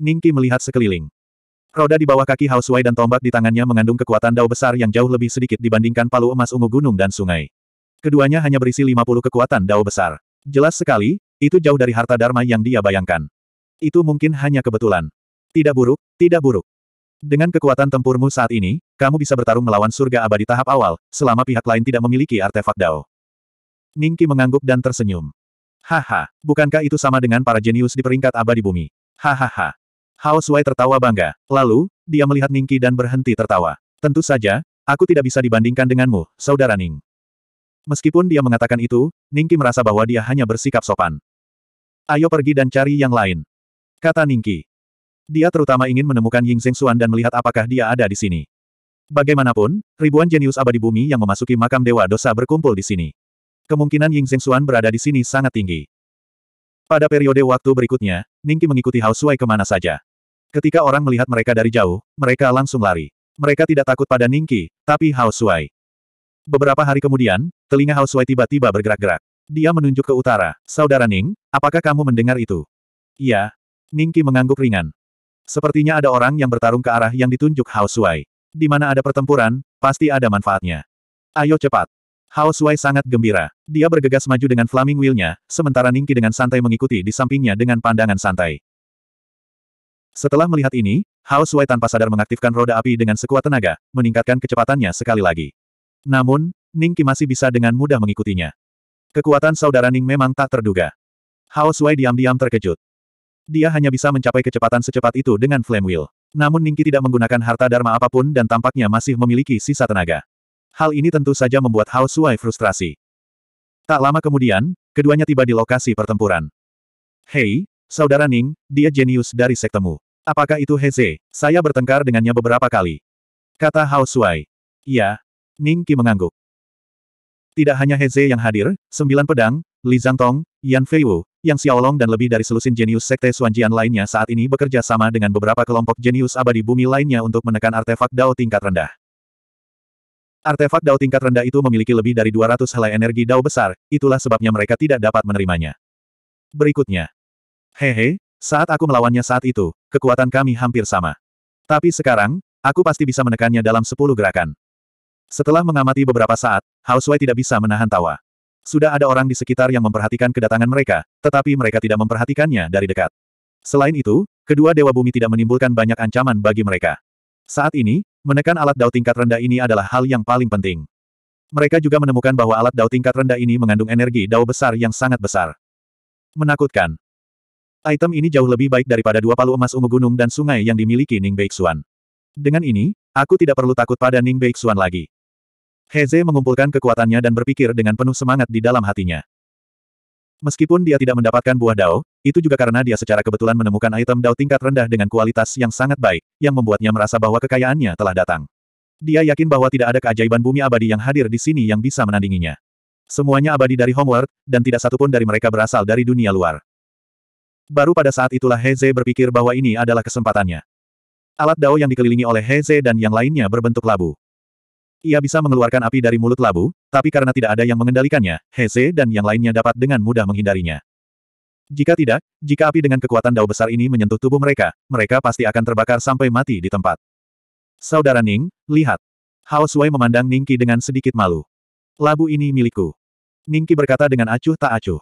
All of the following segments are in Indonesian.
Ningki melihat sekeliling. Roda di bawah kaki Hao Sui dan tombak di tangannya mengandung kekuatan dao besar yang jauh lebih sedikit dibandingkan palu emas ungu gunung dan sungai. Keduanya hanya berisi 50 kekuatan dao besar. Jelas sekali, itu jauh dari harta dharma yang dia bayangkan. Itu mungkin hanya kebetulan. Tidak buruk, tidak buruk. Dengan kekuatan tempurmu saat ini, kamu bisa bertarung melawan surga abadi tahap awal, selama pihak lain tidak memiliki artefak dao. Ningki mengangguk dan tersenyum. Haha, bukankah itu sama dengan para jenius di peringkat abadi bumi? Hahaha. Hao Sui tertawa bangga. Lalu, dia melihat Ningki dan berhenti tertawa. Tentu saja, aku tidak bisa dibandingkan denganmu, saudara Ning. Meskipun dia mengatakan itu, Ningki merasa bahwa dia hanya bersikap sopan. Ayo pergi dan cari yang lain. Kata Ningki. Dia terutama ingin menemukan Ying Xuan dan melihat apakah dia ada di sini. Bagaimanapun, ribuan jenius abadi bumi yang memasuki makam dewa dosa berkumpul di sini. Kemungkinan Ying Xuan berada di sini sangat tinggi. Pada periode waktu berikutnya, Ningki mengikuti Hao Sui kemana saja. Ketika orang melihat mereka dari jauh, mereka langsung lari. Mereka tidak takut pada Ningki, tapi Hao Suai. Beberapa hari kemudian, telinga Hao Suai tiba-tiba bergerak-gerak. Dia menunjuk ke utara. Saudara Ning, apakah kamu mendengar itu? Iya. Ningki mengangguk ringan. Sepertinya ada orang yang bertarung ke arah yang ditunjuk Hao Suai. Di mana ada pertempuran, pasti ada manfaatnya. Ayo cepat. Hao Suai sangat gembira. Dia bergegas maju dengan flaming wheel-nya, sementara Ningki dengan santai mengikuti di sampingnya dengan pandangan santai. Setelah melihat ini, Hao Sui tanpa sadar mengaktifkan roda api dengan sekuat tenaga, meningkatkan kecepatannya sekali lagi. Namun, Ning Qi masih bisa dengan mudah mengikutinya. Kekuatan saudara Ning memang tak terduga. Hao Sui diam-diam terkejut. Dia hanya bisa mencapai kecepatan secepat itu dengan Flame Wheel. Namun Ning Qi tidak menggunakan harta dharma apapun dan tampaknya masih memiliki sisa tenaga. Hal ini tentu saja membuat Hao Sui frustrasi. Tak lama kemudian, keduanya tiba di lokasi pertempuran. Hei, Saudara Ning, dia jenius dari sektemu. Apakah itu Heze? Saya bertengkar dengannya beberapa kali. Kata Hao Shuai. Ya, Ning Qi mengangguk. Tidak hanya Heze yang hadir, sembilan pedang, Li Zhangtong, Yan Fei Feiwu, Yang Xiaolong dan lebih dari selusin jenius Sekte Suanjian lainnya saat ini bekerja sama dengan beberapa kelompok jenius abadi bumi lainnya untuk menekan artefak Dao tingkat rendah. Artefak Dao tingkat rendah itu memiliki lebih dari 200 helai energi Dao besar, itulah sebabnya mereka tidak dapat menerimanya. Berikutnya. Hehe, saat aku melawannya saat itu, kekuatan kami hampir sama. Tapi sekarang, aku pasti bisa menekannya dalam sepuluh gerakan. Setelah mengamati beberapa saat, Sui tidak bisa menahan tawa. Sudah ada orang di sekitar yang memperhatikan kedatangan mereka, tetapi mereka tidak memperhatikannya dari dekat. Selain itu, kedua dewa bumi tidak menimbulkan banyak ancaman bagi mereka. Saat ini, menekan alat dao tingkat rendah ini adalah hal yang paling penting. Mereka juga menemukan bahwa alat dao tingkat rendah ini mengandung energi dao besar yang sangat besar. Menakutkan. Item ini jauh lebih baik daripada dua palu emas ungu gunung dan sungai yang dimiliki Ning Beixuan. Dengan ini, aku tidak perlu takut pada Ning Beixuan lagi. Heze mengumpulkan kekuatannya dan berpikir dengan penuh semangat di dalam hatinya. Meskipun dia tidak mendapatkan buah dao, itu juga karena dia secara kebetulan menemukan item dao tingkat rendah dengan kualitas yang sangat baik, yang membuatnya merasa bahwa kekayaannya telah datang. Dia yakin bahwa tidak ada keajaiban bumi abadi yang hadir di sini yang bisa menandinginya. Semuanya abadi dari Homeworld, dan tidak satupun dari mereka berasal dari dunia luar. Baru pada saat itulah Heze berpikir bahwa ini adalah kesempatannya. Alat dao yang dikelilingi oleh Heze dan yang lainnya berbentuk labu. Ia bisa mengeluarkan api dari mulut labu, tapi karena tidak ada yang mengendalikannya, Heze dan yang lainnya dapat dengan mudah menghindarinya. Jika tidak, jika api dengan kekuatan dao besar ini menyentuh tubuh mereka, mereka pasti akan terbakar sampai mati di tempat. Saudara Ning, lihat. Hao Sui memandang Ningki dengan sedikit malu. Labu ini milikku. Ningki berkata dengan acuh tak acuh.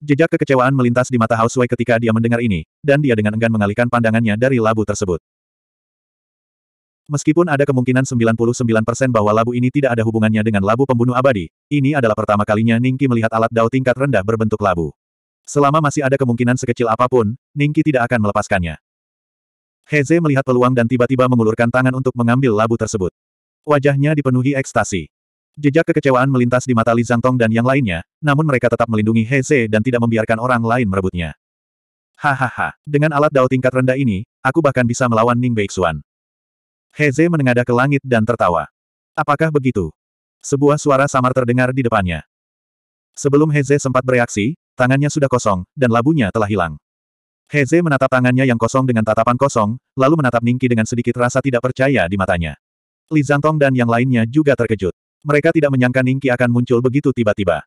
Jejak kekecewaan melintas di mata Hao ketika dia mendengar ini, dan dia dengan enggan mengalihkan pandangannya dari labu tersebut. Meskipun ada kemungkinan 99% bahwa labu ini tidak ada hubungannya dengan labu pembunuh abadi, ini adalah pertama kalinya Ningki melihat alat dao tingkat rendah berbentuk labu. Selama masih ada kemungkinan sekecil apapun, Ningki tidak akan melepaskannya. Heze melihat peluang dan tiba-tiba mengulurkan tangan untuk mengambil labu tersebut. Wajahnya dipenuhi ekstasi. Jejak kekecewaan melintas di mata Li Zhangtong dan yang lainnya, namun mereka tetap melindungi He Ze dan tidak membiarkan orang lain merebutnya. Hahaha, dengan alat dao tingkat rendah ini, aku bahkan bisa melawan Ning Beixuan. He Ze menengadah ke langit dan tertawa. Apakah begitu? Sebuah suara samar terdengar di depannya. Sebelum Heze sempat bereaksi, tangannya sudah kosong, dan labunya telah hilang. Heze menatap tangannya yang kosong dengan tatapan kosong, lalu menatap Ningki dengan sedikit rasa tidak percaya di matanya. Li Tong dan yang lainnya juga terkejut. Mereka tidak menyangka Ningki akan muncul begitu tiba-tiba.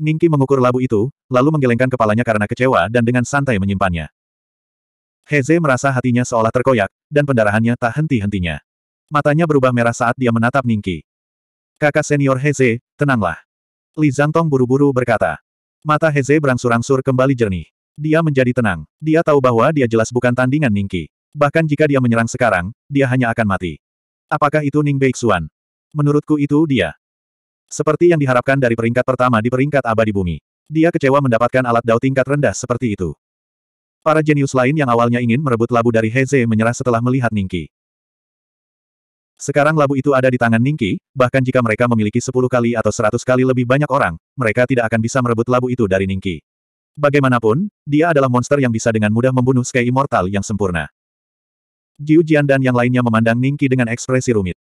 Ningki mengukur labu itu, lalu menggelengkan kepalanya karena kecewa dan dengan santai menyimpannya. Heze merasa hatinya seolah terkoyak, dan pendarahannya tak henti-hentinya. Matanya berubah merah saat dia menatap Ningki. Kakak senior Heze, tenanglah. Li Zhangtong buru-buru berkata. Mata Heze berangsur-angsur kembali jernih. Dia menjadi tenang. Dia tahu bahwa dia jelas bukan tandingan Ningki. Bahkan jika dia menyerang sekarang, dia hanya akan mati. Apakah itu Ning Beixuan? Menurutku itu dia. Seperti yang diharapkan dari peringkat pertama di peringkat abadi bumi. Dia kecewa mendapatkan alat dao tingkat rendah seperti itu. Para jenius lain yang awalnya ingin merebut labu dari Heze menyerah setelah melihat Ningki. Sekarang labu itu ada di tangan Ningki, bahkan jika mereka memiliki 10 kali atau 100 kali lebih banyak orang, mereka tidak akan bisa merebut labu itu dari Ningki. Bagaimanapun, dia adalah monster yang bisa dengan mudah membunuh Sky Immortal yang sempurna. Jiu Jian dan yang lainnya memandang Ningki dengan ekspresi rumit.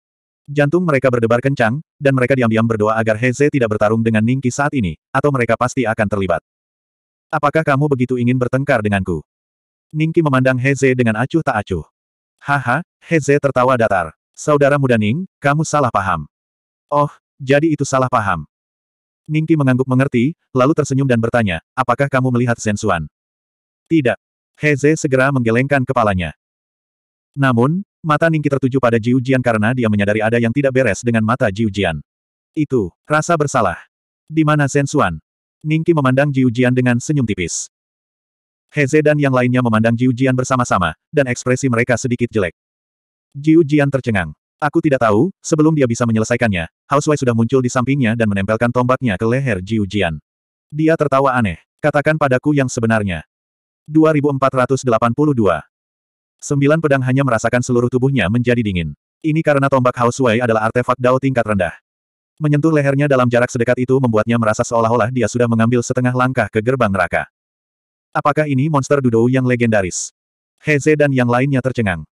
Jantung mereka berdebar kencang, dan mereka diam-diam berdoa agar Heze tidak bertarung dengan Ningki saat ini, atau mereka pasti akan terlibat. Apakah kamu begitu ingin bertengkar denganku? Ningki memandang Heze dengan acuh tak acuh. Haha, Heze tertawa datar. Saudara muda Ning, kamu salah paham. Oh, jadi itu salah paham. Ningki mengangguk mengerti, lalu tersenyum dan bertanya, apakah kamu melihat Sensuan? Tidak. Heze segera menggelengkan kepalanya. Namun, Mata Ningki tertuju pada Jiujian karena dia menyadari ada yang tidak beres dengan mata Jiujian. Itu, rasa bersalah. Di mana Sensuan? Ningki memandang Jiujian dengan senyum tipis. Heze dan yang lainnya memandang Jiujian bersama-sama, dan ekspresi mereka sedikit jelek. Jiujian tercengang. Aku tidak tahu, sebelum dia bisa menyelesaikannya, Houseway sudah muncul di sampingnya dan menempelkan tombaknya ke leher Jiujian. Dia tertawa aneh. Katakan padaku yang sebenarnya. 2482 Sembilan pedang hanya merasakan seluruh tubuhnya menjadi dingin. Ini karena tombak Hao Sui adalah artefak Dao tingkat rendah. Menyentuh lehernya dalam jarak sedekat itu membuatnya merasa seolah-olah dia sudah mengambil setengah langkah ke gerbang neraka. Apakah ini monster Dudou yang legendaris? Heze dan yang lainnya tercengang.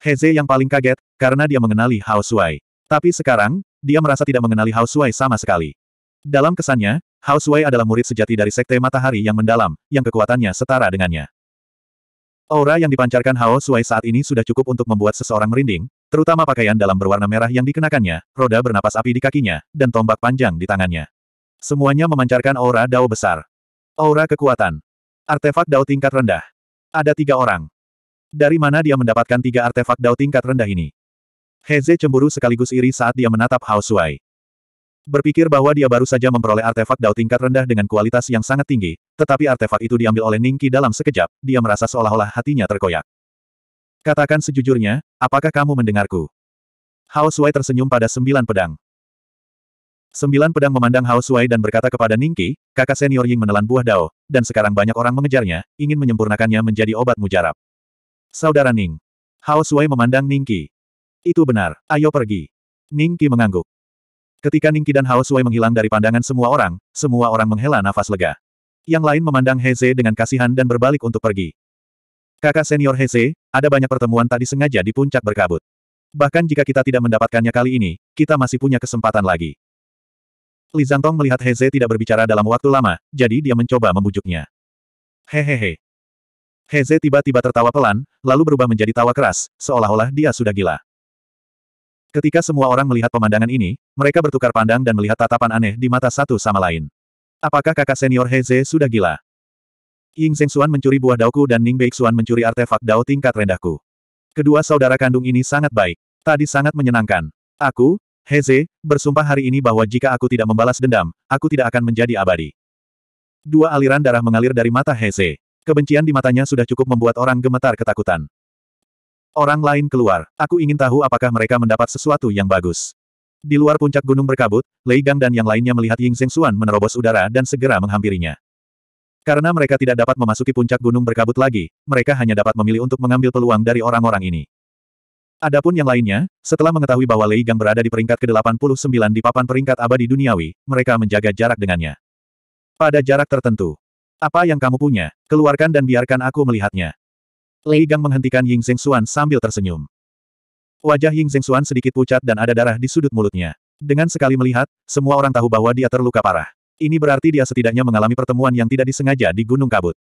Heze yang paling kaget, karena dia mengenali Hao Sui. Tapi sekarang, dia merasa tidak mengenali Hao Sui sama sekali. Dalam kesannya, Hao Sui adalah murid sejati dari Sekte Matahari yang mendalam, yang kekuatannya setara dengannya. Aura yang dipancarkan Hao Suai saat ini sudah cukup untuk membuat seseorang merinding, terutama pakaian dalam berwarna merah yang dikenakannya, roda bernapas api di kakinya, dan tombak panjang di tangannya. Semuanya memancarkan aura dao besar. Aura kekuatan. Artefak dao tingkat rendah. Ada tiga orang. Dari mana dia mendapatkan tiga artefak dao tingkat rendah ini? Heze cemburu sekaligus iri saat dia menatap Hao Suai. Berpikir bahwa dia baru saja memperoleh artefak Dao tingkat rendah dengan kualitas yang sangat tinggi, tetapi artefak itu diambil oleh Ningki dalam sekejap, dia merasa seolah-olah hatinya terkoyak. Katakan sejujurnya, apakah kamu mendengarku? Hao Sui tersenyum pada sembilan pedang. Sembilan pedang memandang Hao Sui dan berkata kepada Ningki, kakak senior Ying menelan buah Dao, dan sekarang banyak orang mengejarnya, ingin menyempurnakannya menjadi obat mujarab. Saudara Ning. Hao Sui memandang Ningki. Itu benar, ayo pergi. Ningki mengangguk. Ketika Ningki dan Hao Sui menghilang dari pandangan semua orang, semua orang menghela nafas lega. Yang lain memandang Heze dengan kasihan dan berbalik untuk pergi. Kakak senior Heze, ada banyak pertemuan tadi sengaja di puncak berkabut. Bahkan jika kita tidak mendapatkannya kali ini, kita masih punya kesempatan lagi. Li Zhangtong melihat Heze tidak berbicara dalam waktu lama, jadi dia mencoba membujuknya. Hehehe. Heze tiba-tiba tertawa pelan, lalu berubah menjadi tawa keras, seolah-olah dia sudah gila. Ketika semua orang melihat pemandangan ini, mereka bertukar pandang dan melihat tatapan aneh di mata satu sama lain. Apakah kakak senior Heze sudah gila? Ying Zhengxuan mencuri buah daoku dan Ning Beixuan mencuri artefak dao tingkat rendahku. Kedua saudara kandung ini sangat baik. Tadi sangat menyenangkan. Aku, Heze, bersumpah hari ini bahwa jika aku tidak membalas dendam, aku tidak akan menjadi abadi. Dua aliran darah mengalir dari mata Heze. Kebencian di matanya sudah cukup membuat orang gemetar ketakutan. Orang lain keluar. Aku ingin tahu apakah mereka mendapat sesuatu yang bagus. Di luar puncak gunung berkabut, Lei Gang dan yang lainnya melihat Ying Xuan menerobos udara dan segera menghampirinya. Karena mereka tidak dapat memasuki puncak gunung berkabut lagi, mereka hanya dapat memilih untuk mengambil peluang dari orang-orang ini. Adapun yang lainnya, setelah mengetahui bahwa Lei Gang berada di peringkat ke-89 di papan peringkat abadi duniawi, mereka menjaga jarak dengannya. Pada jarak tertentu. Apa yang kamu punya? Keluarkan dan biarkan aku melihatnya. Lei Gang menghentikan Ying Xuan sambil tersenyum. Wajah Ying Xuan sedikit pucat dan ada darah di sudut mulutnya. Dengan sekali melihat, semua orang tahu bahwa dia terluka parah. Ini berarti dia setidaknya mengalami pertemuan yang tidak disengaja di Gunung Kabut.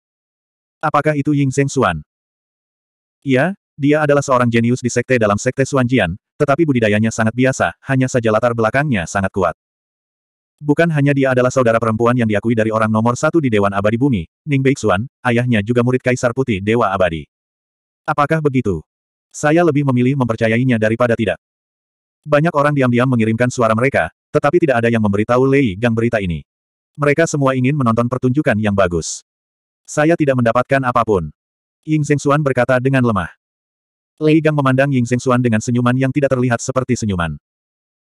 Apakah itu Ying Xuan? Iya, dia adalah seorang jenius di sekte dalam sekte Suanjian, tetapi budidayanya sangat biasa, hanya saja latar belakangnya sangat kuat. Bukan hanya dia adalah saudara perempuan yang diakui dari orang nomor satu di Dewan Abadi Bumi, Ning Beixuan, ayahnya juga murid Kaisar Putih Dewa Abadi. Apakah begitu? Saya lebih memilih mempercayainya daripada tidak. Banyak orang diam-diam mengirimkan suara mereka, tetapi tidak ada yang memberitahu Lei Gang berita ini. Mereka semua ingin menonton pertunjukan yang bagus. Saya tidak mendapatkan apapun. Ying Suan berkata dengan lemah. Lei Gang memandang Ying Suan dengan senyuman yang tidak terlihat seperti senyuman.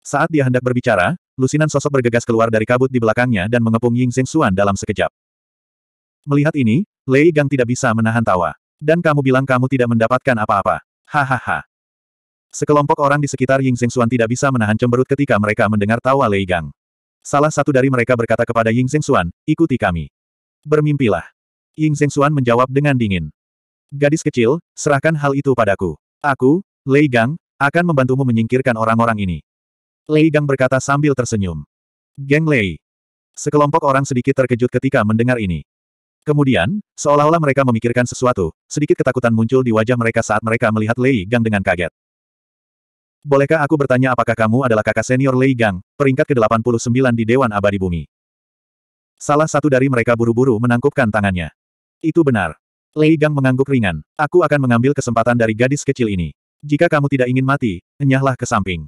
Saat dia hendak berbicara, lusinan sosok bergegas keluar dari kabut di belakangnya dan mengepung Ying Suan dalam sekejap. Melihat ini, Lei Gang tidak bisa menahan tawa. Dan kamu bilang kamu tidak mendapatkan apa-apa. Hahaha. Sekelompok orang di sekitar Ying Zhengxuan tidak bisa menahan cemberut ketika mereka mendengar tawa Lei Gang. Salah satu dari mereka berkata kepada Ying Zhengxuan, ikuti kami. Bermimpilah. Ying Zhengxuan menjawab dengan dingin. Gadis kecil, serahkan hal itu padaku. Aku, Lei Gang, akan membantumu menyingkirkan orang-orang ini. Lei Gang berkata sambil tersenyum. Geng Lei. Sekelompok orang sedikit terkejut ketika mendengar ini. Kemudian, seolah-olah mereka memikirkan sesuatu, sedikit ketakutan muncul di wajah mereka saat mereka melihat Lei Gang dengan kaget. Bolehkah aku bertanya apakah kamu adalah kakak senior Lei Gang, peringkat ke-89 di Dewan Abadi Bumi? Salah satu dari mereka buru-buru menangkupkan tangannya. Itu benar. Lei Gang mengangguk ringan. Aku akan mengambil kesempatan dari gadis kecil ini. Jika kamu tidak ingin mati, enyahlah ke samping.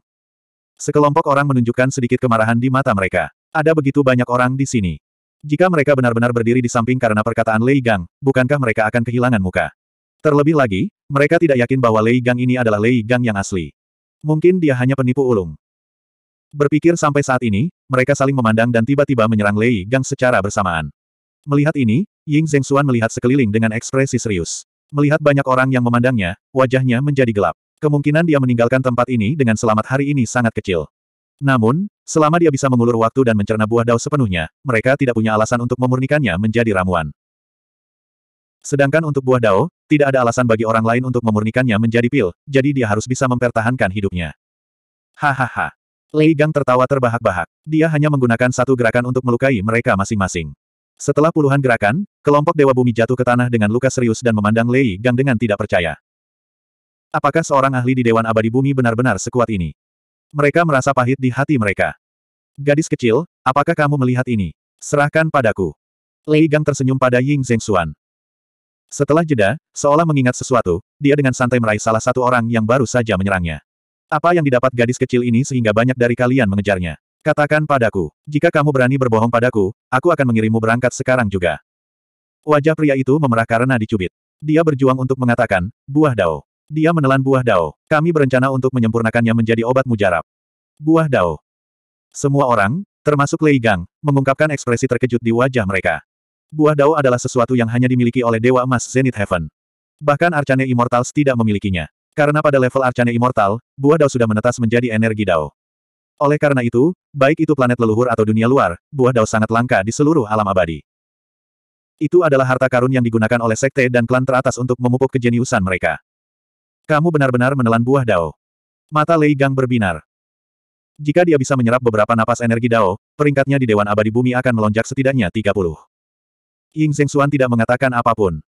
Sekelompok orang menunjukkan sedikit kemarahan di mata mereka. Ada begitu banyak orang di sini. Jika mereka benar-benar berdiri di samping karena perkataan Lei Gang, bukankah mereka akan kehilangan muka? Terlebih lagi, mereka tidak yakin bahwa Lei Gang ini adalah Lei Gang yang asli. Mungkin dia hanya penipu ulung. Berpikir sampai saat ini, mereka saling memandang dan tiba-tiba menyerang Lei Gang secara bersamaan. Melihat ini, Ying Zheng Xuan melihat sekeliling dengan ekspresi serius. Melihat banyak orang yang memandangnya, wajahnya menjadi gelap. Kemungkinan dia meninggalkan tempat ini dengan selamat hari ini sangat kecil. Namun, Selama dia bisa mengulur waktu dan mencerna buah dao sepenuhnya, mereka tidak punya alasan untuk memurnikannya menjadi ramuan. Sedangkan untuk buah dao, tidak ada alasan bagi orang lain untuk memurnikannya menjadi pil, jadi dia harus bisa mempertahankan hidupnya. Hahaha. Lei Gang tertawa terbahak-bahak. Dia hanya menggunakan satu gerakan untuk melukai mereka masing-masing. Setelah puluhan gerakan, kelompok Dewa Bumi jatuh ke tanah dengan luka serius dan memandang Lei Gang dengan tidak percaya. Apakah seorang ahli di Dewan Abadi Bumi benar-benar sekuat ini? Mereka merasa pahit di hati mereka. Gadis kecil, apakah kamu melihat ini? Serahkan padaku. Lei Gang tersenyum pada Ying Zhengxuan. Setelah jeda, seolah mengingat sesuatu, dia dengan santai meraih salah satu orang yang baru saja menyerangnya. Apa yang didapat gadis kecil ini sehingga banyak dari kalian mengejarnya? Katakan padaku, jika kamu berani berbohong padaku, aku akan mengirimmu berangkat sekarang juga. Wajah pria itu memerah karena dicubit. Dia berjuang untuk mengatakan, buah dao. Dia menelan buah dao. Kami berencana untuk menyempurnakannya menjadi obat mujarab. Buah dao. Semua orang, termasuk Lei Gang, mengungkapkan ekspresi terkejut di wajah mereka. Buah dao adalah sesuatu yang hanya dimiliki oleh Dewa Emas Zenith Heaven. Bahkan Arcane Immortals tidak memilikinya. Karena pada level Arcane Immortal, buah dao sudah menetas menjadi energi dao. Oleh karena itu, baik itu planet leluhur atau dunia luar, buah dao sangat langka di seluruh alam abadi. Itu adalah harta karun yang digunakan oleh sekte dan klan teratas untuk memupuk kejeniusan mereka. Kamu benar-benar menelan buah Dao. Mata Lei Gang berbinar. Jika dia bisa menyerap beberapa napas energi Dao, peringkatnya di Dewan Abadi Bumi akan melonjak setidaknya 30. Ying Xuan tidak mengatakan apapun.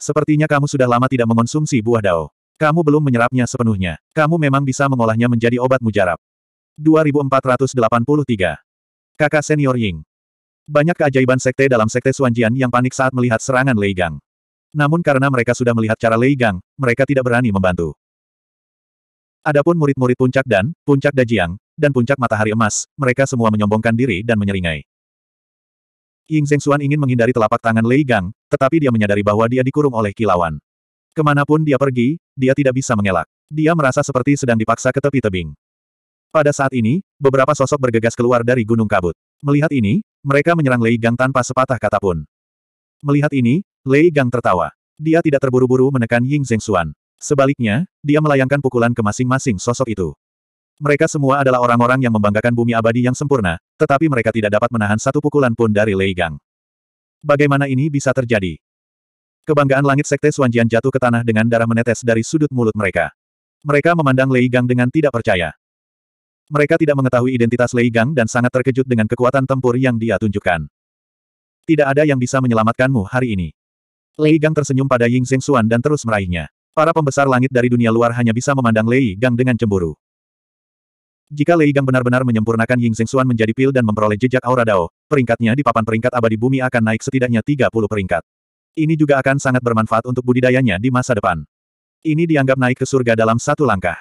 Sepertinya kamu sudah lama tidak mengonsumsi buah Dao. Kamu belum menyerapnya sepenuhnya. Kamu memang bisa mengolahnya menjadi obat mujarab. 2483. Kakak senior Ying. Banyak keajaiban sekte dalam sekte Suanjian yang panik saat melihat serangan Lei Gang. Namun karena mereka sudah melihat cara Lei Gang, mereka tidak berani membantu. Adapun murid-murid puncak dan, puncak Dajiang, dan puncak matahari emas, mereka semua menyombongkan diri dan menyeringai. Ying Xuan ingin menghindari telapak tangan Lei Gang, tetapi dia menyadari bahwa dia dikurung oleh kilauan. Kemanapun dia pergi, dia tidak bisa mengelak. Dia merasa seperti sedang dipaksa ke tepi tebing. Pada saat ini, beberapa sosok bergegas keluar dari gunung kabut. Melihat ini, mereka menyerang Lei Gang tanpa sepatah kata pun. Melihat ini, Lei Gang tertawa. Dia tidak terburu-buru menekan Ying Zheng Xuan. Sebaliknya, dia melayangkan pukulan ke masing-masing sosok itu. Mereka semua adalah orang-orang yang membanggakan bumi abadi yang sempurna, tetapi mereka tidak dapat menahan satu pukulan pun dari Lei Gang. Bagaimana ini bisa terjadi? Kebanggaan langit sekte Suanjian jatuh ke tanah dengan darah menetes dari sudut mulut mereka. Mereka memandang Lei Gang dengan tidak percaya. Mereka tidak mengetahui identitas Lei Gang dan sangat terkejut dengan kekuatan tempur yang dia tunjukkan. Tidak ada yang bisa menyelamatkanmu hari ini. Lei Gang tersenyum pada Ying Zheng Xuan dan terus meraihnya. Para pembesar langit dari dunia luar hanya bisa memandang Lei Gang dengan cemburu. Jika Lei Gang benar-benar menyempurnakan Ying Zheng Xuan menjadi pil dan memperoleh jejak aura Dao, peringkatnya di papan peringkat abadi bumi akan naik setidaknya 30 peringkat. Ini juga akan sangat bermanfaat untuk budidayanya di masa depan. Ini dianggap naik ke surga dalam satu langkah.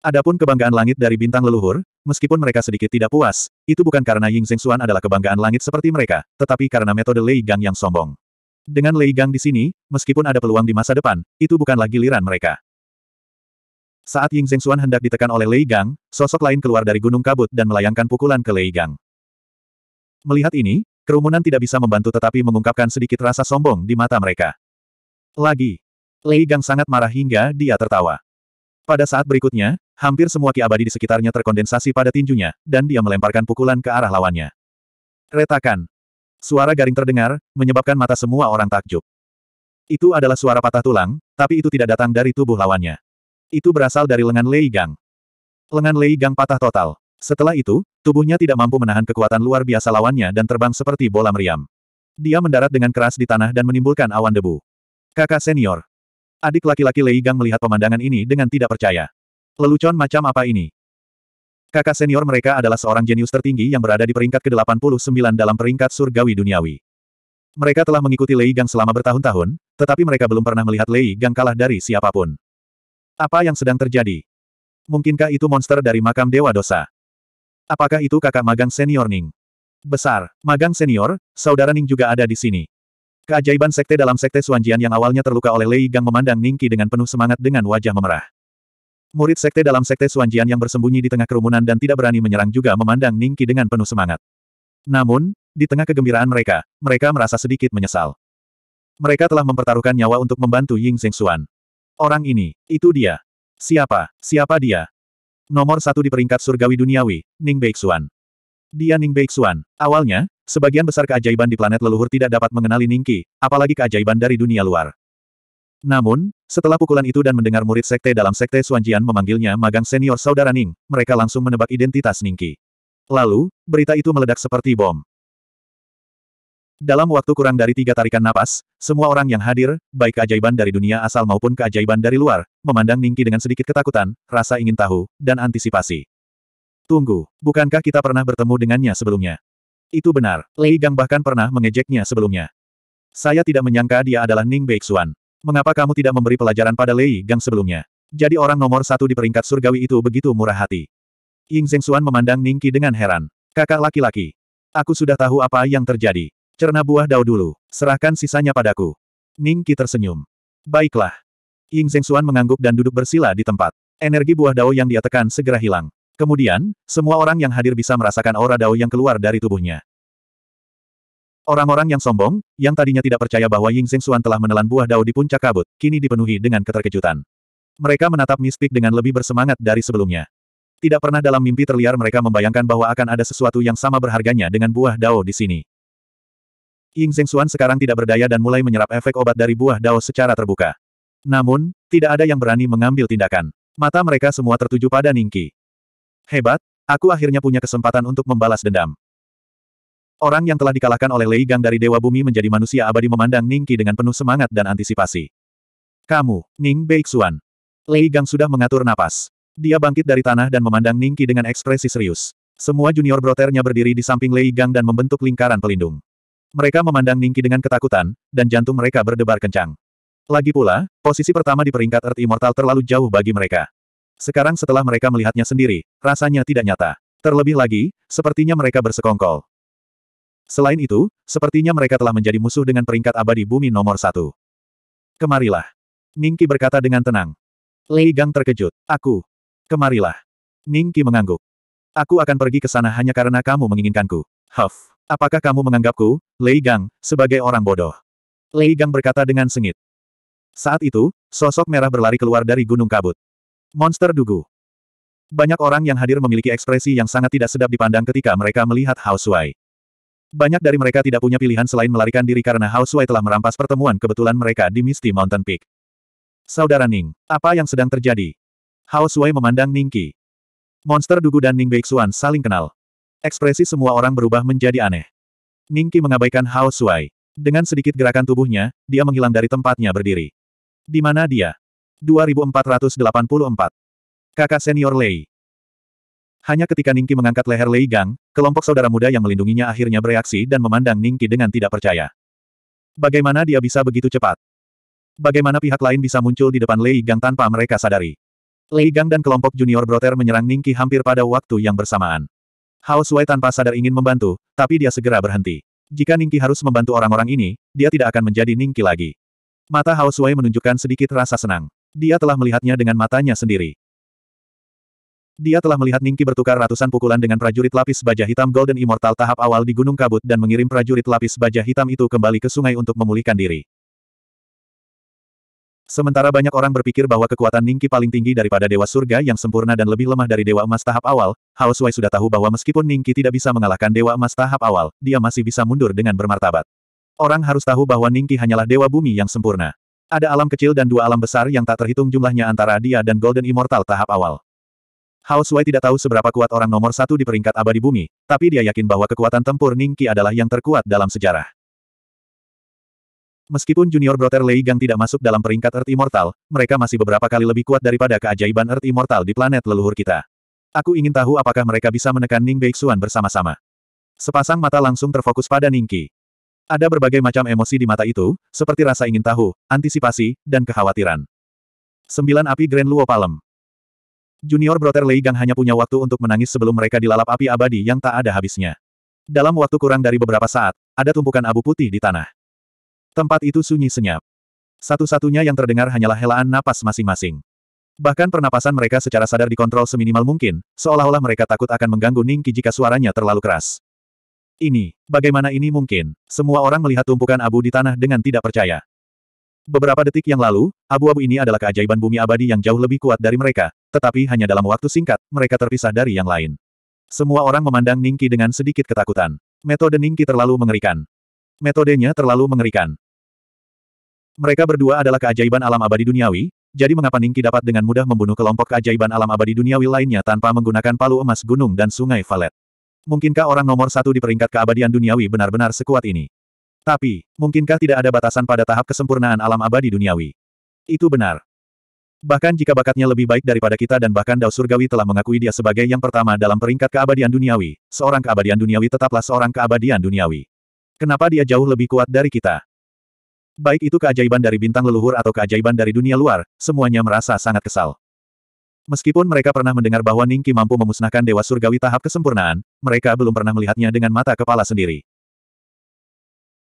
Adapun kebanggaan langit dari bintang leluhur, meskipun mereka sedikit tidak puas, itu bukan karena Ying Zheng Xuan adalah kebanggaan langit seperti mereka, tetapi karena metode Lei Gang yang sombong. Dengan Lei Gang di sini, meskipun ada peluang di masa depan, itu bukanlah giliran mereka. Saat Ying Zhengxuan hendak ditekan oleh Lei Gang, sosok lain keluar dari gunung kabut dan melayangkan pukulan ke Lei Gang. Melihat ini, kerumunan tidak bisa membantu tetapi mengungkapkan sedikit rasa sombong di mata mereka. Lagi, Lei Gang sangat marah hingga dia tertawa. Pada saat berikutnya, hampir semua ki abadi di sekitarnya terkondensasi pada tinjunya, dan dia melemparkan pukulan ke arah lawannya. Retakan, Suara garing terdengar, menyebabkan mata semua orang takjub. Itu adalah suara patah tulang, tapi itu tidak datang dari tubuh lawannya. Itu berasal dari lengan Lei Gang. Lengan Lei Gang patah total. Setelah itu, tubuhnya tidak mampu menahan kekuatan luar biasa lawannya dan terbang seperti bola meriam. Dia mendarat dengan keras di tanah dan menimbulkan awan debu. Kakak senior. Adik laki-laki Lei Gang melihat pemandangan ini dengan tidak percaya. Lelucon macam apa ini? Kakak senior mereka adalah seorang jenius tertinggi yang berada di peringkat ke-89 dalam peringkat surgawi duniawi. Mereka telah mengikuti Lei Gang selama bertahun-tahun, tetapi mereka belum pernah melihat Lei Gang kalah dari siapapun. Apa yang sedang terjadi? Mungkinkah itu monster dari makam Dewa Dosa? Apakah itu kakak magang senior Ning? Besar, magang senior, saudara Ning juga ada di sini. Keajaiban sekte dalam sekte Suanjian yang awalnya terluka oleh Lei Gang memandang Ningki dengan penuh semangat dengan wajah memerah. Murid sekte dalam sekte Suanjian yang bersembunyi di tengah kerumunan dan tidak berani menyerang juga memandang Ningki dengan penuh semangat. Namun, di tengah kegembiraan mereka, mereka merasa sedikit menyesal. Mereka telah mempertaruhkan nyawa untuk membantu Ying Zhengxuan. Orang ini, itu dia. Siapa, siapa dia? Nomor satu di peringkat surgawi duniawi, Ning Beixuan. Dia Ning Beixuan. Awalnya, sebagian besar keajaiban di planet leluhur tidak dapat mengenali Ningki, apalagi keajaiban dari dunia luar. Namun, setelah pukulan itu dan mendengar murid sekte dalam sekte Suanjian memanggilnya magang senior saudara Ning, mereka langsung menebak identitas Ningki. Lalu, berita itu meledak seperti bom. Dalam waktu kurang dari tiga tarikan napas, semua orang yang hadir, baik keajaiban dari dunia asal maupun keajaiban dari luar, memandang Ningki dengan sedikit ketakutan, rasa ingin tahu, dan antisipasi. Tunggu, bukankah kita pernah bertemu dengannya sebelumnya? Itu benar, Lei Gang bahkan pernah mengejeknya sebelumnya. Saya tidak menyangka dia adalah Ning Beixuan. Mengapa kamu tidak memberi pelajaran pada Lei Gang sebelumnya? Jadi orang nomor satu di peringkat surgawi itu begitu murah hati. Ying Xuan memandang Ningki dengan heran. Kakak laki-laki. Aku sudah tahu apa yang terjadi. Cerna buah dao dulu. Serahkan sisanya padaku. Ningki tersenyum. Baiklah. Ying Xuan mengangguk dan duduk bersila di tempat. Energi buah dao yang dia tekan segera hilang. Kemudian, semua orang yang hadir bisa merasakan aura dao yang keluar dari tubuhnya. Orang-orang yang sombong, yang tadinya tidak percaya bahwa Ying Suan telah menelan buah dao di puncak kabut, kini dipenuhi dengan keterkejutan. Mereka menatap mistik dengan lebih bersemangat dari sebelumnya. Tidak pernah dalam mimpi terliar mereka membayangkan bahwa akan ada sesuatu yang sama berharganya dengan buah dao di sini. Ying Suan sekarang tidak berdaya dan mulai menyerap efek obat dari buah dao secara terbuka. Namun, tidak ada yang berani mengambil tindakan. Mata mereka semua tertuju pada Ningki. Hebat, aku akhirnya punya kesempatan untuk membalas dendam. Orang yang telah dikalahkan oleh Lei Gang dari Dewa Bumi menjadi manusia abadi memandang Ning Qi dengan penuh semangat dan antisipasi. Kamu, Ning Beixuan. Lei Gang sudah mengatur napas. Dia bangkit dari tanah dan memandang Ning Qi dengan ekspresi serius. Semua junior broternya berdiri di samping Lei Gang dan membentuk lingkaran pelindung. Mereka memandang Ning Qi dengan ketakutan, dan jantung mereka berdebar kencang. Lagi pula, posisi pertama di peringkat Earth Immortal terlalu jauh bagi mereka. Sekarang setelah mereka melihatnya sendiri, rasanya tidak nyata. Terlebih lagi, sepertinya mereka bersekongkol. Selain itu, sepertinya mereka telah menjadi musuh dengan peringkat abadi bumi nomor satu. Kemarilah. Ningki berkata dengan tenang. Li Gang terkejut. Aku. Kemarilah. Ningki mengangguk. Aku akan pergi ke sana hanya karena kamu menginginkanku. Huff. Apakah kamu menganggapku, Lei Gang, sebagai orang bodoh? Lei Gang berkata dengan sengit. Saat itu, sosok merah berlari keluar dari gunung kabut. Monster Dugu. Banyak orang yang hadir memiliki ekspresi yang sangat tidak sedap dipandang ketika mereka melihat Hao Suai. Banyak dari mereka tidak punya pilihan selain melarikan diri karena Hao Sui telah merampas pertemuan kebetulan mereka di Misty Mountain Peak. Saudara Ning, apa yang sedang terjadi? Hao Sui memandang Ning Qi. Monster Dugu dan Ning Beixuan saling kenal. Ekspresi semua orang berubah menjadi aneh. Ning Qi mengabaikan Hao Sui. Dengan sedikit gerakan tubuhnya, dia menghilang dari tempatnya berdiri. Di mana dia? 2484. Kakak senior Lei. Hanya ketika Ningki mengangkat leher Lei Gang, kelompok saudara muda yang melindunginya akhirnya bereaksi dan memandang Ningki dengan tidak percaya. Bagaimana dia bisa begitu cepat? Bagaimana pihak lain bisa muncul di depan Lei Gang tanpa mereka sadari? Lei Gang dan kelompok junior broter menyerang Ningki hampir pada waktu yang bersamaan. Hao Sui tanpa sadar ingin membantu, tapi dia segera berhenti. Jika Ningki harus membantu orang-orang ini, dia tidak akan menjadi Ningki lagi. Mata Hao Sui menunjukkan sedikit rasa senang. Dia telah melihatnya dengan matanya sendiri. Dia telah melihat Ningki bertukar ratusan pukulan dengan prajurit lapis baja hitam Golden Immortal tahap awal di Gunung Kabut dan mengirim prajurit lapis baja hitam itu kembali ke sungai untuk memulihkan diri. Sementara banyak orang berpikir bahwa kekuatan Ningki paling tinggi daripada Dewa Surga yang sempurna dan lebih lemah dari Dewa Emas tahap awal, Hao Sui sudah tahu bahwa meskipun Ningki tidak bisa mengalahkan Dewa Emas tahap awal, dia masih bisa mundur dengan bermartabat. Orang harus tahu bahwa Ningki hanyalah dewa bumi yang sempurna. Ada alam kecil dan dua alam besar yang tak terhitung jumlahnya antara dia dan Golden Immortal tahap awal. Hao Sui tidak tahu seberapa kuat orang nomor satu di peringkat abadi bumi, tapi dia yakin bahwa kekuatan tempur Ning Qi adalah yang terkuat dalam sejarah. Meskipun junior brother Lei Gang tidak masuk dalam peringkat Earth Immortal, mereka masih beberapa kali lebih kuat daripada keajaiban Earth Immortal di planet leluhur kita. Aku ingin tahu apakah mereka bisa menekan Ning Beixuan bersama-sama. Sepasang mata langsung terfokus pada Ning Qi. Ada berbagai macam emosi di mata itu, seperti rasa ingin tahu, antisipasi, dan kekhawatiran. Sembilan api Grand Luo Palem. Junior Brother Lei Gang hanya punya waktu untuk menangis sebelum mereka dilalap api abadi yang tak ada habisnya. Dalam waktu kurang dari beberapa saat, ada tumpukan abu putih di tanah. Tempat itu sunyi senyap. Satu-satunya yang terdengar hanyalah helaan napas masing-masing. Bahkan pernapasan mereka secara sadar dikontrol seminimal mungkin, seolah-olah mereka takut akan mengganggu Ningki jika suaranya terlalu keras. Ini, bagaimana ini mungkin? Semua orang melihat tumpukan abu di tanah dengan tidak percaya. Beberapa detik yang lalu, abu-abu ini adalah keajaiban bumi abadi yang jauh lebih kuat dari mereka, tetapi hanya dalam waktu singkat, mereka terpisah dari yang lain. Semua orang memandang Ningki dengan sedikit ketakutan. Metode Ningki terlalu mengerikan. Metodenya terlalu mengerikan. Mereka berdua adalah keajaiban alam abadi duniawi, jadi mengapa Ningki dapat dengan mudah membunuh kelompok keajaiban alam abadi duniawi lainnya tanpa menggunakan palu emas gunung dan sungai Valet? Mungkinkah orang nomor satu di peringkat keabadian duniawi benar-benar sekuat ini? Tapi, mungkinkah tidak ada batasan pada tahap kesempurnaan alam abadi duniawi? Itu benar. Bahkan jika bakatnya lebih baik daripada kita dan bahkan Dao Surgawi telah mengakui dia sebagai yang pertama dalam peringkat keabadian duniawi, seorang keabadian duniawi tetaplah seorang keabadian duniawi. Kenapa dia jauh lebih kuat dari kita? Baik itu keajaiban dari bintang leluhur atau keajaiban dari dunia luar, semuanya merasa sangat kesal. Meskipun mereka pernah mendengar bahwa Ningki mampu memusnahkan Dewa Surgawi tahap kesempurnaan, mereka belum pernah melihatnya dengan mata kepala sendiri.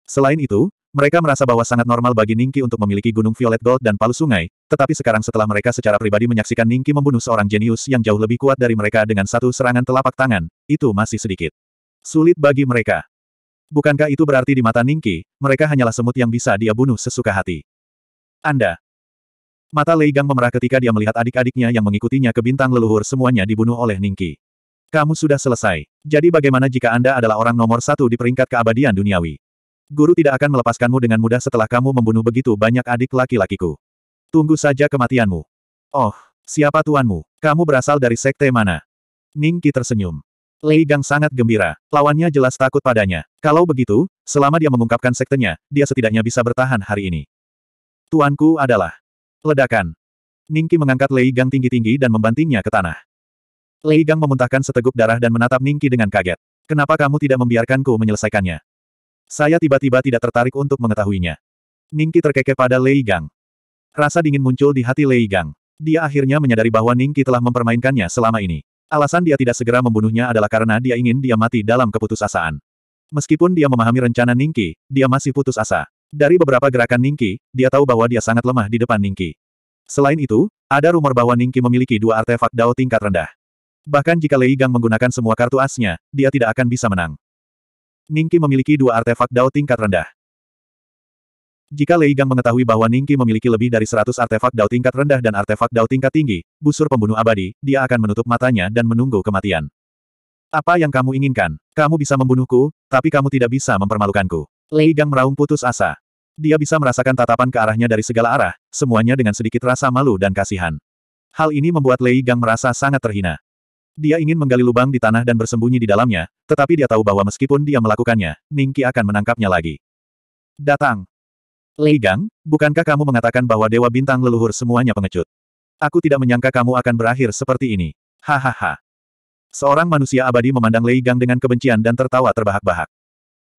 Selain itu, mereka merasa bahwa sangat normal bagi Ningki untuk memiliki gunung violet gold dan palu sungai, tetapi sekarang setelah mereka secara pribadi menyaksikan Ningki membunuh seorang jenius yang jauh lebih kuat dari mereka dengan satu serangan telapak tangan, itu masih sedikit. Sulit bagi mereka. Bukankah itu berarti di mata Ningki, mereka hanyalah semut yang bisa dia bunuh sesuka hati. Anda. Mata Lei Gang memerah ketika dia melihat adik-adiknya yang mengikutinya ke bintang leluhur semuanya dibunuh oleh Ningki. Kamu sudah selesai. Jadi bagaimana jika Anda adalah orang nomor satu di peringkat keabadian duniawi? Guru tidak akan melepaskanmu dengan mudah setelah kamu membunuh begitu banyak adik laki-lakiku. Tunggu saja kematianmu. Oh, siapa tuanmu? Kamu berasal dari sekte mana? Ningki tersenyum. Lei Gang sangat gembira. Lawannya jelas takut padanya. Kalau begitu, selama dia mengungkapkan sektenya, dia setidaknya bisa bertahan hari ini. Tuanku adalah ledakan. Ningki mengangkat Lei Gang tinggi-tinggi dan membantingnya ke tanah. Lei Gang memuntahkan seteguk darah dan menatap Ningki dengan kaget. Kenapa kamu tidak membiarkanku menyelesaikannya? Saya tiba-tiba tidak tertarik untuk mengetahuinya. Ningki terkekeh pada Lei Gang. Rasa dingin muncul di hati Lei Gang. Dia akhirnya menyadari bahwa Ningki telah mempermainkannya selama ini. Alasan dia tidak segera membunuhnya adalah karena dia ingin dia mati dalam keputusasaan. Meskipun dia memahami rencana Ningki, dia masih putus asa. Dari beberapa gerakan Ningki, dia tahu bahwa dia sangat lemah di depan Ningki. Selain itu, ada rumor bahwa Ningki memiliki dua artefak Dao tingkat rendah. Bahkan jika Lei Gang menggunakan semua kartu asnya, dia tidak akan bisa menang. Ningki memiliki dua artefak Dao tingkat rendah. Jika Lei Gang mengetahui bahwa Ningki memiliki lebih dari 100 artefak Dao tingkat rendah dan artefak Dao tingkat tinggi, busur pembunuh abadi, dia akan menutup matanya dan menunggu kematian. Apa yang kamu inginkan? Kamu bisa membunuhku, tapi kamu tidak bisa mempermalukanku. Lei Gang meraung putus asa. Dia bisa merasakan tatapan ke arahnya dari segala arah, semuanya dengan sedikit rasa malu dan kasihan. Hal ini membuat Lei Gang merasa sangat terhina. Dia ingin menggali lubang di tanah dan bersembunyi di dalamnya, tetapi dia tahu bahwa meskipun dia melakukannya, Ningki akan menangkapnya lagi. Datang. Li Gang, bukankah kamu mengatakan bahwa Dewa Bintang Leluhur semuanya pengecut? Aku tidak menyangka kamu akan berakhir seperti ini. Hahaha. Seorang manusia abadi memandang Lei Gang dengan kebencian dan tertawa terbahak-bahak.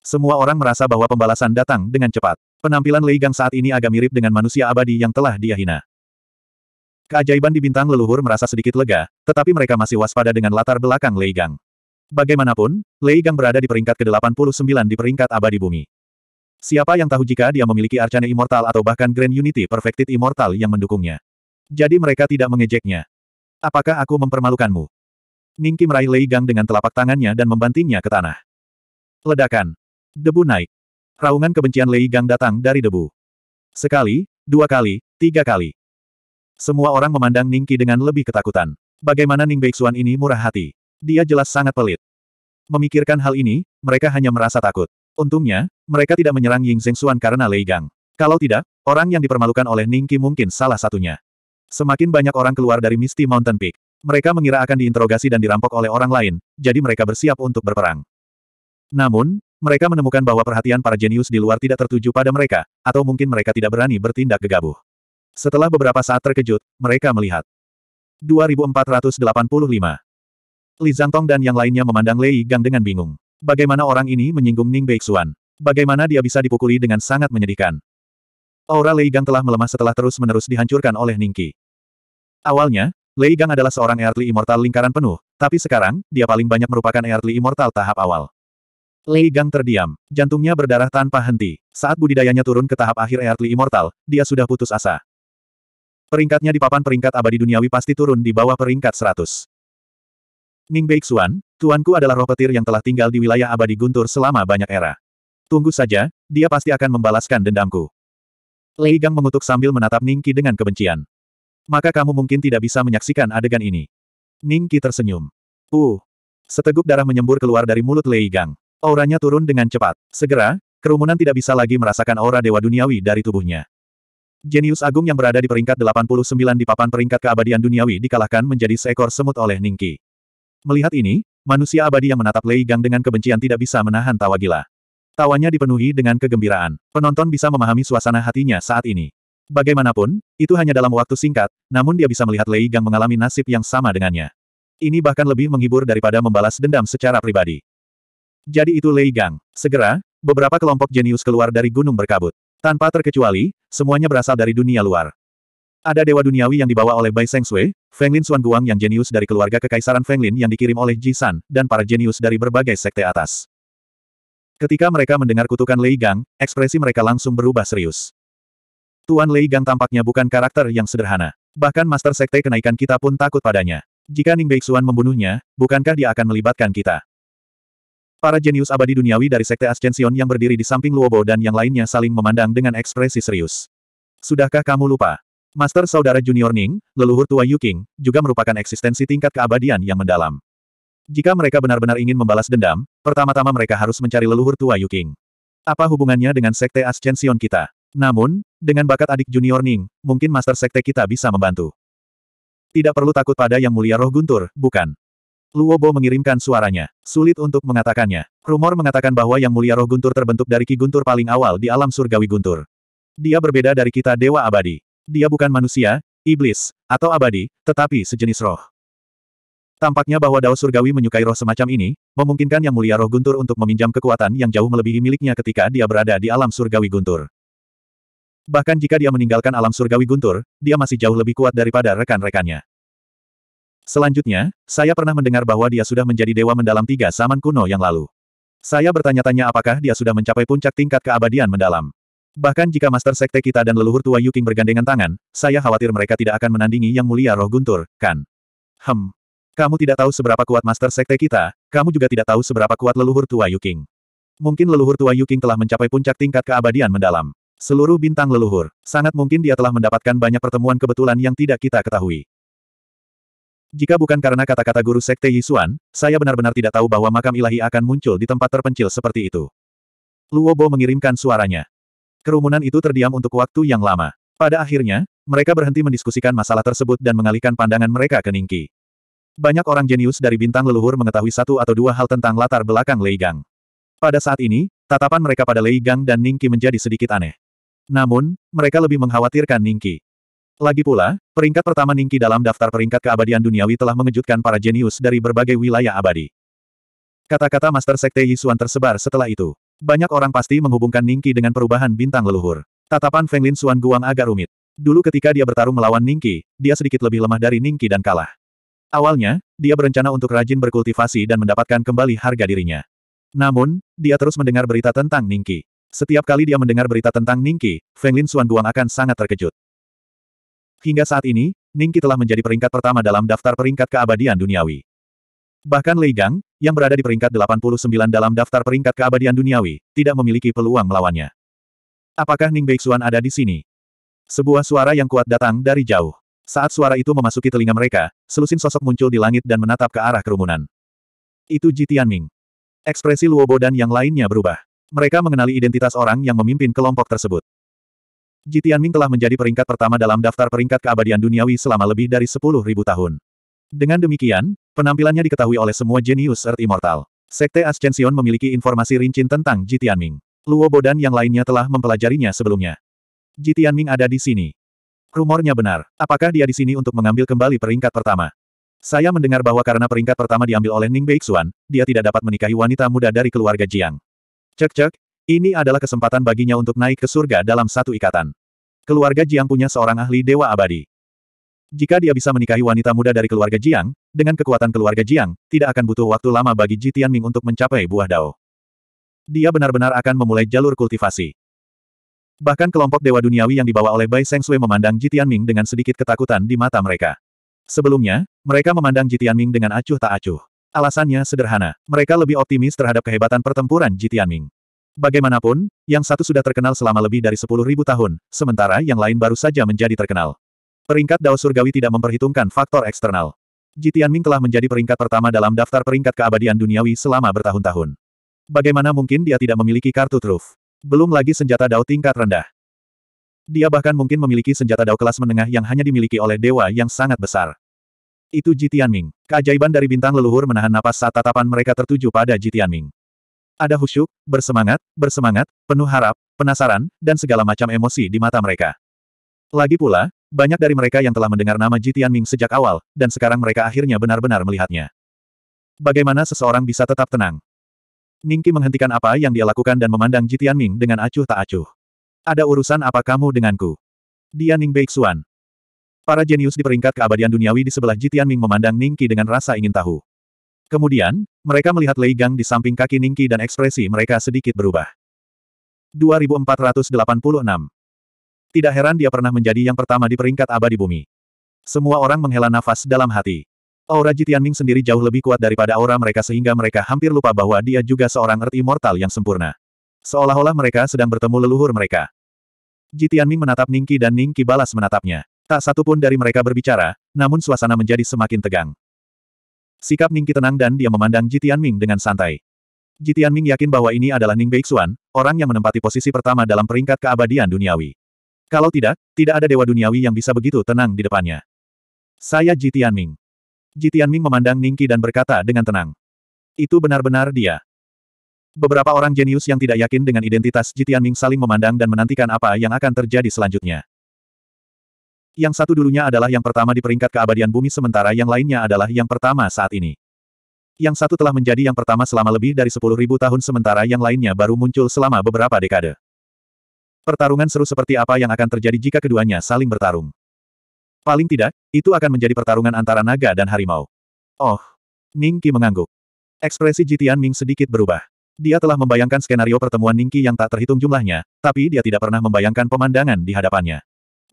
Semua orang merasa bahwa pembalasan datang dengan cepat. Penampilan Lei Gang saat ini agak mirip dengan manusia abadi yang telah dia hina. Keajaiban di bintang leluhur merasa sedikit lega, tetapi mereka masih waspada dengan latar belakang Lei Gang. Bagaimanapun, Lei Gang berada di peringkat ke-89 di peringkat abadi bumi. Siapa yang tahu jika dia memiliki Arcane Immortal atau bahkan Grand Unity Perfected Immortal yang mendukungnya. Jadi mereka tidak mengejeknya. Apakah aku mempermalukanmu? Ningki meraih Lei Gang dengan telapak tangannya dan membantingnya ke tanah. Ledakan. Debu naik. Raungan kebencian Lei Gang datang dari debu. Sekali, dua kali, tiga kali. Semua orang memandang Ning Qi dengan lebih ketakutan. Bagaimana Ning Beixuan ini murah hati? Dia jelas sangat pelit. Memikirkan hal ini, mereka hanya merasa takut. Untungnya, mereka tidak menyerang Ying Zhengxuan karena Lei Gang. Kalau tidak, orang yang dipermalukan oleh Ning Qi mungkin salah satunya. Semakin banyak orang keluar dari Misty Mountain Peak. Mereka mengira akan diinterogasi dan dirampok oleh orang lain, jadi mereka bersiap untuk berperang. Namun, mereka menemukan bahwa perhatian para jenius di luar tidak tertuju pada mereka, atau mungkin mereka tidak berani bertindak gegabah. Setelah beberapa saat terkejut, mereka melihat. 2485. Li Zhangtong dan yang lainnya memandang Lei Gang dengan bingung. Bagaimana orang ini menyinggung Ning Beixuan? Bagaimana dia bisa dipukuli dengan sangat menyedihkan? Aura Lei Gang telah melemah setelah terus-menerus dihancurkan oleh Ning Qi. Awalnya, Lei Gang adalah seorang Earthly Immortal lingkaran penuh, tapi sekarang, dia paling banyak merupakan Earthly Immortal tahap awal. Lei Gang terdiam, jantungnya berdarah tanpa henti. Saat budidayanya turun ke tahap akhir Earthly Immortal, dia sudah putus asa. Peringkatnya di papan peringkat abadi duniawi pasti turun di bawah peringkat 100. Ning Beixuan, tuanku adalah roh petir yang telah tinggal di wilayah abadi guntur selama banyak era. Tunggu saja, dia pasti akan membalaskan dendamku. Lei Gang mengutuk sambil menatap Ning Qi dengan kebencian. Maka kamu mungkin tidak bisa menyaksikan adegan ini. Ning Qi tersenyum. Uh, Seteguk darah menyembur keluar dari mulut Lei Gang. Auranya turun dengan cepat. Segera, kerumunan tidak bisa lagi merasakan aura dewa duniawi dari tubuhnya. Jenius agung yang berada di peringkat 89 di papan peringkat keabadian duniawi dikalahkan menjadi seekor semut oleh Ningki. Melihat ini, manusia abadi yang menatap Lei Gang dengan kebencian tidak bisa menahan tawa gila. Tawanya dipenuhi dengan kegembiraan. Penonton bisa memahami suasana hatinya saat ini. Bagaimanapun, itu hanya dalam waktu singkat, namun dia bisa melihat Lei Gang mengalami nasib yang sama dengannya. Ini bahkan lebih menghibur daripada membalas dendam secara pribadi. Jadi itu Lei Gang. Segera, beberapa kelompok jenius keluar dari gunung berkabut. Tanpa terkecuali, semuanya berasal dari dunia luar. Ada dewa duniawi yang dibawa oleh Bai Seng Fenglin Xuan Guang yang jenius dari keluarga kekaisaran Fenglin yang dikirim oleh Ji San, dan para jenius dari berbagai sekte atas. Ketika mereka mendengar kutukan Lei Gang, ekspresi mereka langsung berubah serius. Tuan Lei Gang tampaknya bukan karakter yang sederhana. Bahkan Master Sekte Kenaikan kita pun takut padanya. Jika Ning Beixuan membunuhnya, bukankah dia akan melibatkan kita? Para jenius abadi duniawi dari Sekte Ascension yang berdiri di samping Luobo dan yang lainnya saling memandang dengan ekspresi serius. Sudahkah kamu lupa? Master Saudara Junior Ning, leluhur tua Yu Qing, juga merupakan eksistensi tingkat keabadian yang mendalam. Jika mereka benar-benar ingin membalas dendam, pertama-tama mereka harus mencari leluhur tua Yu Qing. Apa hubungannya dengan Sekte Ascension kita? Namun, dengan bakat adik Junior Ning, mungkin Master Sekte kita bisa membantu. Tidak perlu takut pada Yang Mulia Roh Guntur, bukan? Luobo mengirimkan suaranya. Sulit untuk mengatakannya. Rumor mengatakan bahwa Yang Mulia Roh Guntur terbentuk dari Ki Guntur paling awal di alam surgawi Guntur. Dia berbeda dari kita Dewa Abadi. Dia bukan manusia, iblis, atau abadi, tetapi sejenis roh. Tampaknya bahwa Dao Surgawi menyukai roh semacam ini, memungkinkan Yang Mulia Roh Guntur untuk meminjam kekuatan yang jauh melebihi miliknya ketika dia berada di alam surgawi Guntur. Bahkan jika dia meninggalkan alam surgawi Guntur, dia masih jauh lebih kuat daripada rekan-rekannya. Selanjutnya, saya pernah mendengar bahwa dia sudah menjadi dewa mendalam tiga zaman kuno yang lalu. Saya bertanya-tanya apakah dia sudah mencapai puncak tingkat keabadian mendalam. Bahkan jika Master Sekte kita dan leluhur tua Yuking bergandengan tangan, saya khawatir mereka tidak akan menandingi Yang Mulia Roh Guntur, kan? Hem. Kamu tidak tahu seberapa kuat Master Sekte kita, kamu juga tidak tahu seberapa kuat leluhur tua Yuking. Mungkin leluhur tua Yuking telah mencapai puncak tingkat keabadian mendalam. Seluruh bintang leluhur, sangat mungkin dia telah mendapatkan banyak pertemuan kebetulan yang tidak kita ketahui. Jika bukan karena kata-kata guru Sekte Yisuan, saya benar-benar tidak tahu bahwa makam ilahi akan muncul di tempat terpencil seperti itu. Luobo mengirimkan suaranya. Kerumunan itu terdiam untuk waktu yang lama. Pada akhirnya, mereka berhenti mendiskusikan masalah tersebut dan mengalihkan pandangan mereka ke Ningki. Banyak orang jenius dari bintang leluhur mengetahui satu atau dua hal tentang latar belakang Lei Gang. Pada saat ini, tatapan mereka pada Lei Gang dan Ningki menjadi sedikit aneh. Namun, mereka lebih mengkhawatirkan Ningki. Lagi pula, peringkat pertama Ningki dalam daftar peringkat keabadian duniawi telah mengejutkan para jenius dari berbagai wilayah abadi. Kata-kata Master Sekte Yisuan tersebar setelah itu. Banyak orang pasti menghubungkan Ningki dengan perubahan bintang leluhur. Tatapan Fenglin Suan Guang agak rumit. Dulu ketika dia bertarung melawan Ningki, dia sedikit lebih lemah dari Ningki dan kalah. Awalnya, dia berencana untuk rajin berkultivasi dan mendapatkan kembali harga dirinya. Namun, dia terus mendengar berita tentang Ningki. Setiap kali dia mendengar berita tentang Ningki, Fenglin Suan Guang akan sangat terkejut. Hingga saat ini, Ningki telah menjadi peringkat pertama dalam daftar peringkat keabadian duniawi. Bahkan Lei Gang, yang berada di peringkat 89 dalam daftar peringkat keabadian duniawi, tidak memiliki peluang melawannya. Apakah Ning Beixuan ada di sini? Sebuah suara yang kuat datang dari jauh. Saat suara itu memasuki telinga mereka, selusin sosok muncul di langit dan menatap ke arah kerumunan. Itu Ji Tianming. Ekspresi Luobo dan yang lainnya berubah. Mereka mengenali identitas orang yang memimpin kelompok tersebut. Jitian Ming telah menjadi peringkat pertama dalam daftar peringkat keabadian duniawi selama lebih dari 10.000 tahun. Dengan demikian, penampilannya diketahui oleh semua jenius Earth Immortal. Sekte Ascension memiliki informasi rinci tentang Jitian Ming. Luo Bo yang lainnya telah mempelajarinya sebelumnya. Jitian Ming ada di sini. Rumornya benar. Apakah dia di sini untuk mengambil kembali peringkat pertama? Saya mendengar bahwa karena peringkat pertama diambil oleh Ning Beixuan, dia tidak dapat menikahi wanita muda dari keluarga Jiang. Cek-cek, ini adalah kesempatan baginya untuk naik ke surga dalam satu ikatan. Keluarga Jiang punya seorang ahli dewa abadi. Jika dia bisa menikahi wanita muda dari keluarga Jiang, dengan kekuatan keluarga Jiang, tidak akan butuh waktu lama bagi Ji Tianming untuk mencapai buah dao. Dia benar-benar akan memulai jalur kultivasi. Bahkan kelompok dewa duniawi yang dibawa oleh Bai Seng Sui memandang Ji Tianming dengan sedikit ketakutan di mata mereka. Sebelumnya, mereka memandang Ji Tianming dengan acuh tak acuh. Alasannya sederhana, mereka lebih optimis terhadap kehebatan pertempuran Ji Tianming. Bagaimanapun, yang satu sudah terkenal selama lebih dari sepuluh ribu tahun, sementara yang lain baru saja menjadi terkenal. Peringkat Dao Surgawi tidak memperhitungkan faktor eksternal. Jitian Ming telah menjadi peringkat pertama dalam daftar peringkat keabadian duniawi selama bertahun-tahun. Bagaimana mungkin dia tidak memiliki kartu truf? Belum lagi senjata Dao tingkat rendah. Dia bahkan mungkin memiliki senjata Dao kelas menengah yang hanya dimiliki oleh dewa yang sangat besar. Itu Jitian Ming. Keajaiban dari bintang leluhur menahan napas saat tatapan mereka tertuju pada Jitian Ming. Ada husyuk, bersemangat, bersemangat, penuh harap, penasaran, dan segala macam emosi di mata mereka. Lagi pula, banyak dari mereka yang telah mendengar nama Jitian Ming sejak awal, dan sekarang mereka akhirnya benar-benar melihatnya. Bagaimana seseorang bisa tetap tenang? Ningki menghentikan apa yang dia lakukan dan memandang Jitian Ming dengan acuh tak acuh. Ada urusan apa kamu denganku? Dia Ning Beixuan. Para jenius di peringkat keabadian duniawi di sebelah Jitian Ming memandang Ningki dengan rasa ingin tahu. Kemudian, mereka melihat Lei Gang di samping kaki Ningki dan ekspresi mereka sedikit berubah. 2486 Tidak heran dia pernah menjadi yang pertama di peringkat abadi bumi. Semua orang menghela nafas dalam hati. Aura Jitianming sendiri jauh lebih kuat daripada aura mereka sehingga mereka hampir lupa bahwa dia juga seorang Earth Mortal yang sempurna. Seolah-olah mereka sedang bertemu leluhur mereka. Jitianming menatap Ningki dan Ningki balas menatapnya. Tak satu pun dari mereka berbicara, namun suasana menjadi semakin tegang. Sikap Ningqi tenang dan dia memandang Jitian Ming dengan santai. Jitian Ming yakin bahwa ini adalah Ning Beixuan, orang yang menempati posisi pertama dalam peringkat keabadian duniawi. Kalau tidak, tidak ada dewa duniawi yang bisa begitu tenang di depannya. Saya Jitian Ming. Jitian Ming memandang Ningqi dan berkata dengan tenang. Itu benar-benar dia. Beberapa orang jenius yang tidak yakin dengan identitas Jitian Ming saling memandang dan menantikan apa yang akan terjadi selanjutnya. Yang satu dulunya adalah yang pertama di peringkat keabadian bumi sementara yang lainnya adalah yang pertama saat ini. Yang satu telah menjadi yang pertama selama lebih dari 10.000 tahun sementara yang lainnya baru muncul selama beberapa dekade. Pertarungan seru seperti apa yang akan terjadi jika keduanya saling bertarung? Paling tidak, itu akan menjadi pertarungan antara naga dan harimau. Oh, Ningki mengangguk. Ekspresi Jitian Ming sedikit berubah. Dia telah membayangkan skenario pertemuan Ningki yang tak terhitung jumlahnya, tapi dia tidak pernah membayangkan pemandangan di hadapannya.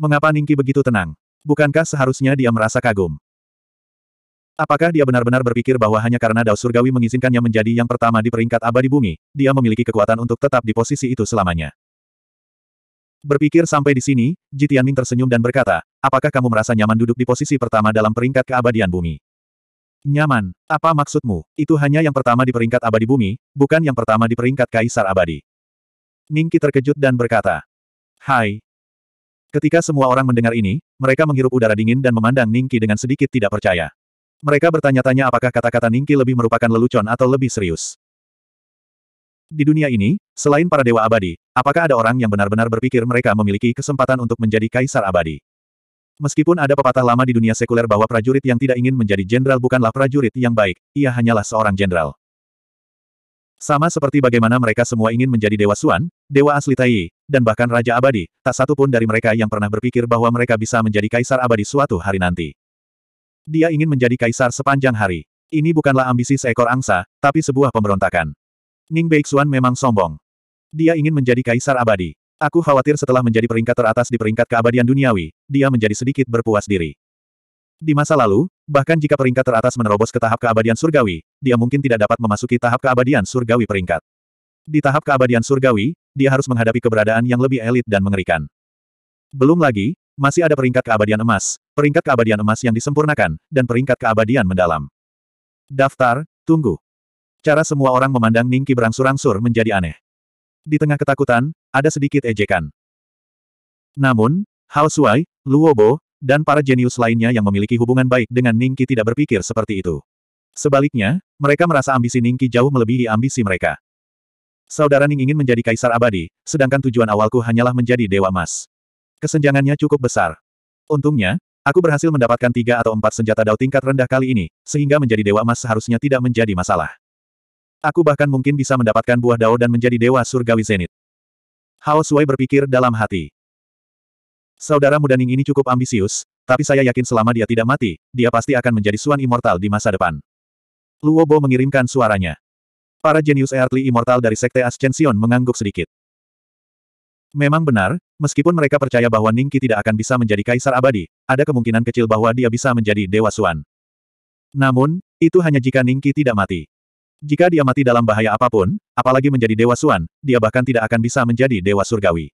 Mengapa Ningki begitu tenang? Bukankah seharusnya dia merasa kagum? Apakah dia benar-benar berpikir bahwa hanya karena Dao Surgawi mengizinkannya menjadi yang pertama di peringkat abadi bumi, dia memiliki kekuatan untuk tetap di posisi itu selamanya? Berpikir sampai di sini, Jitian Ming tersenyum dan berkata, apakah kamu merasa nyaman duduk di posisi pertama dalam peringkat keabadian bumi? Nyaman, apa maksudmu? Itu hanya yang pertama di peringkat abadi bumi, bukan yang pertama di peringkat kaisar abadi. Ningki terkejut dan berkata, Hai, Ketika semua orang mendengar ini, mereka menghirup udara dingin dan memandang Ningki dengan sedikit tidak percaya. Mereka bertanya-tanya apakah kata-kata Ningki lebih merupakan lelucon atau lebih serius. Di dunia ini, selain para dewa abadi, apakah ada orang yang benar-benar berpikir mereka memiliki kesempatan untuk menjadi kaisar abadi? Meskipun ada pepatah lama di dunia sekuler bahwa prajurit yang tidak ingin menjadi jenderal bukanlah prajurit yang baik, ia hanyalah seorang jenderal. Sama seperti bagaimana mereka semua ingin menjadi Dewa Suan, Dewa asli Tai, dan bahkan Raja Abadi, tak satu pun dari mereka yang pernah berpikir bahwa mereka bisa menjadi Kaisar Abadi suatu hari nanti. Dia ingin menjadi Kaisar sepanjang hari. Ini bukanlah ambisi seekor angsa, tapi sebuah pemberontakan. Ning Beixuan memang sombong. Dia ingin menjadi Kaisar Abadi. Aku khawatir setelah menjadi peringkat teratas di peringkat keabadian duniawi, dia menjadi sedikit berpuas diri. Di masa lalu, bahkan jika peringkat teratas menerobos ke tahap keabadian surgawi, dia mungkin tidak dapat memasuki tahap keabadian surgawi peringkat. Di tahap keabadian surgawi, dia harus menghadapi keberadaan yang lebih elit dan mengerikan. Belum lagi, masih ada peringkat keabadian emas, peringkat keabadian emas yang disempurnakan, dan peringkat keabadian mendalam. Daftar, tunggu. Cara semua orang memandang Ningki berangsur-angsur menjadi aneh. Di tengah ketakutan, ada sedikit ejekan. Namun, Hao Suai, Luobo, dan para jenius lainnya yang memiliki hubungan baik dengan Ningki tidak berpikir seperti itu. Sebaliknya, mereka merasa ambisi Ningki jauh melebihi ambisi mereka. Saudara Ning ingin menjadi kaisar abadi, sedangkan tujuan awalku hanyalah menjadi dewa emas. Kesenjangannya cukup besar. Untungnya, aku berhasil mendapatkan tiga atau empat senjata dao tingkat rendah kali ini, sehingga menjadi dewa emas seharusnya tidak menjadi masalah. Aku bahkan mungkin bisa mendapatkan buah dao dan menjadi dewa surgawi zenit. Hao Sui berpikir dalam hati. Saudara muda Ning ini cukup ambisius, tapi saya yakin selama dia tidak mati, dia pasti akan menjadi Suan Immortal di masa depan. Luo Bo mengirimkan suaranya. Para jenius Earthly Immortal dari Sekte Ascension mengangguk sedikit. Memang benar, meskipun mereka percaya bahwa Ningki tidak akan bisa menjadi kaisar abadi, ada kemungkinan kecil bahwa dia bisa menjadi Dewa Suan. Namun, itu hanya jika Ningki tidak mati. Jika dia mati dalam bahaya apapun, apalagi menjadi Dewa Suan, dia bahkan tidak akan bisa menjadi Dewa Surgawi.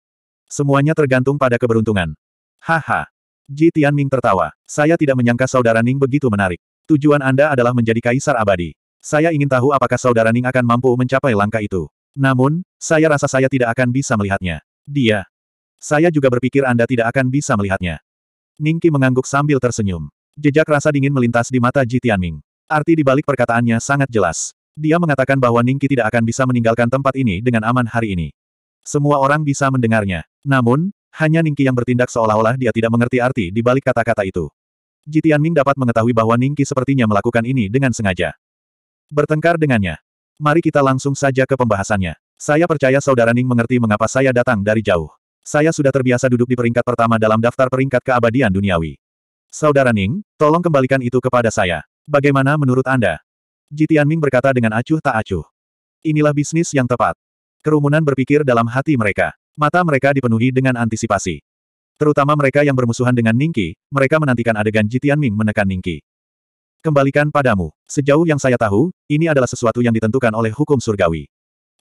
Semuanya tergantung pada keberuntungan. Haha. Ji Tianming tertawa. Saya tidak menyangka saudara Ning begitu menarik. Tujuan Anda adalah menjadi kaisar abadi. Saya ingin tahu apakah saudara Ning akan mampu mencapai langkah itu. Namun, saya rasa saya tidak akan bisa melihatnya. Dia. Saya juga berpikir Anda tidak akan bisa melihatnya. Ning Qi mengangguk sambil tersenyum. Jejak rasa dingin melintas di mata Ji Tianming. Arti di balik perkataannya sangat jelas. Dia mengatakan bahwa Ningki tidak akan bisa meninggalkan tempat ini dengan aman hari ini. Semua orang bisa mendengarnya. Namun, hanya Ningki yang bertindak seolah-olah dia tidak mengerti arti di balik kata-kata itu. Jitian Ming dapat mengetahui bahwa Ningki sepertinya melakukan ini dengan sengaja. Bertengkar dengannya. Mari kita langsung saja ke pembahasannya. Saya percaya saudara Ning mengerti mengapa saya datang dari jauh. Saya sudah terbiasa duduk di peringkat pertama dalam daftar peringkat keabadian duniawi. Saudara Ning, tolong kembalikan itu kepada saya. Bagaimana menurut Anda? Jitian Ming berkata dengan acuh tak acuh. Inilah bisnis yang tepat. Kerumunan berpikir dalam hati mereka. Mata mereka dipenuhi dengan antisipasi. Terutama mereka yang bermusuhan dengan Ningki, mereka menantikan adegan Jitian Ming menekan Ningki. Kembalikan padamu. Sejauh yang saya tahu, ini adalah sesuatu yang ditentukan oleh hukum surgawi.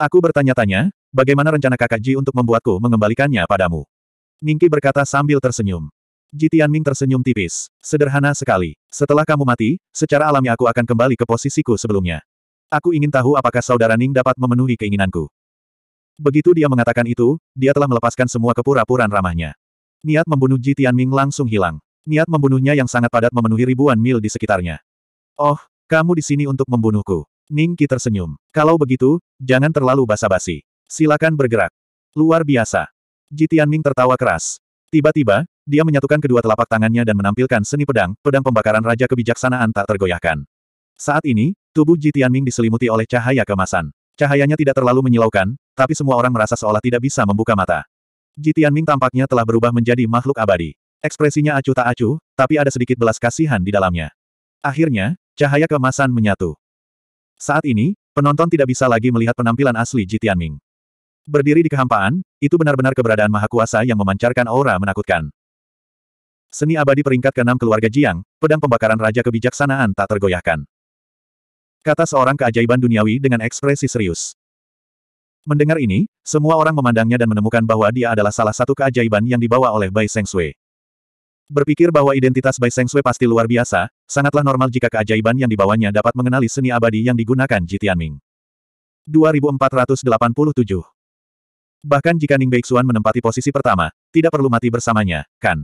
Aku bertanya-tanya, bagaimana rencana kakak Ji untuk membuatku mengembalikannya padamu? Ningki berkata sambil tersenyum. Jitian Ming tersenyum tipis. Sederhana sekali. Setelah kamu mati, secara alami aku akan kembali ke posisiku sebelumnya. Aku ingin tahu apakah saudara Ning dapat memenuhi keinginanku. Begitu dia mengatakan itu, dia telah melepaskan semua kepura-puraan ramahnya. Niat membunuh Ji Tianming langsung hilang. Niat membunuhnya yang sangat padat memenuhi ribuan mil di sekitarnya. Oh, kamu di sini untuk membunuhku. Ning Qi tersenyum. Kalau begitu, jangan terlalu basa-basi. Silakan bergerak. Luar biasa. Ji Tianming tertawa keras. Tiba-tiba, dia menyatukan kedua telapak tangannya dan menampilkan seni pedang, pedang pembakaran Raja Kebijaksanaan tak tergoyahkan. Saat ini, tubuh Ji Tianming diselimuti oleh cahaya kemasan. Cahayanya tidak terlalu menyilaukan, tapi semua orang merasa seolah tidak bisa membuka mata. Jitian Ming tampaknya telah berubah menjadi makhluk abadi. Ekspresinya acuh tak acuh, tapi ada sedikit belas kasihan di dalamnya. Akhirnya, cahaya kemasan menyatu. Saat ini, penonton tidak bisa lagi melihat penampilan asli Jitian Ming. Berdiri di kehampaan, itu benar-benar keberadaan maha kuasa yang memancarkan aura menakutkan. Seni abadi peringkat ke-6 keluarga Jiang, pedang pembakaran raja kebijaksanaan tak tergoyahkan. Kata seorang keajaiban duniawi dengan ekspresi serius. Mendengar ini, semua orang memandangnya dan menemukan bahwa dia adalah salah satu keajaiban yang dibawa oleh Bai Seng Sui. Berpikir bahwa identitas Bai Seng Sui pasti luar biasa, sangatlah normal jika keajaiban yang dibawanya dapat mengenali seni abadi yang digunakan Jitianming. 2487 Bahkan jika Ning Beixuan menempati posisi pertama, tidak perlu mati bersamanya, kan?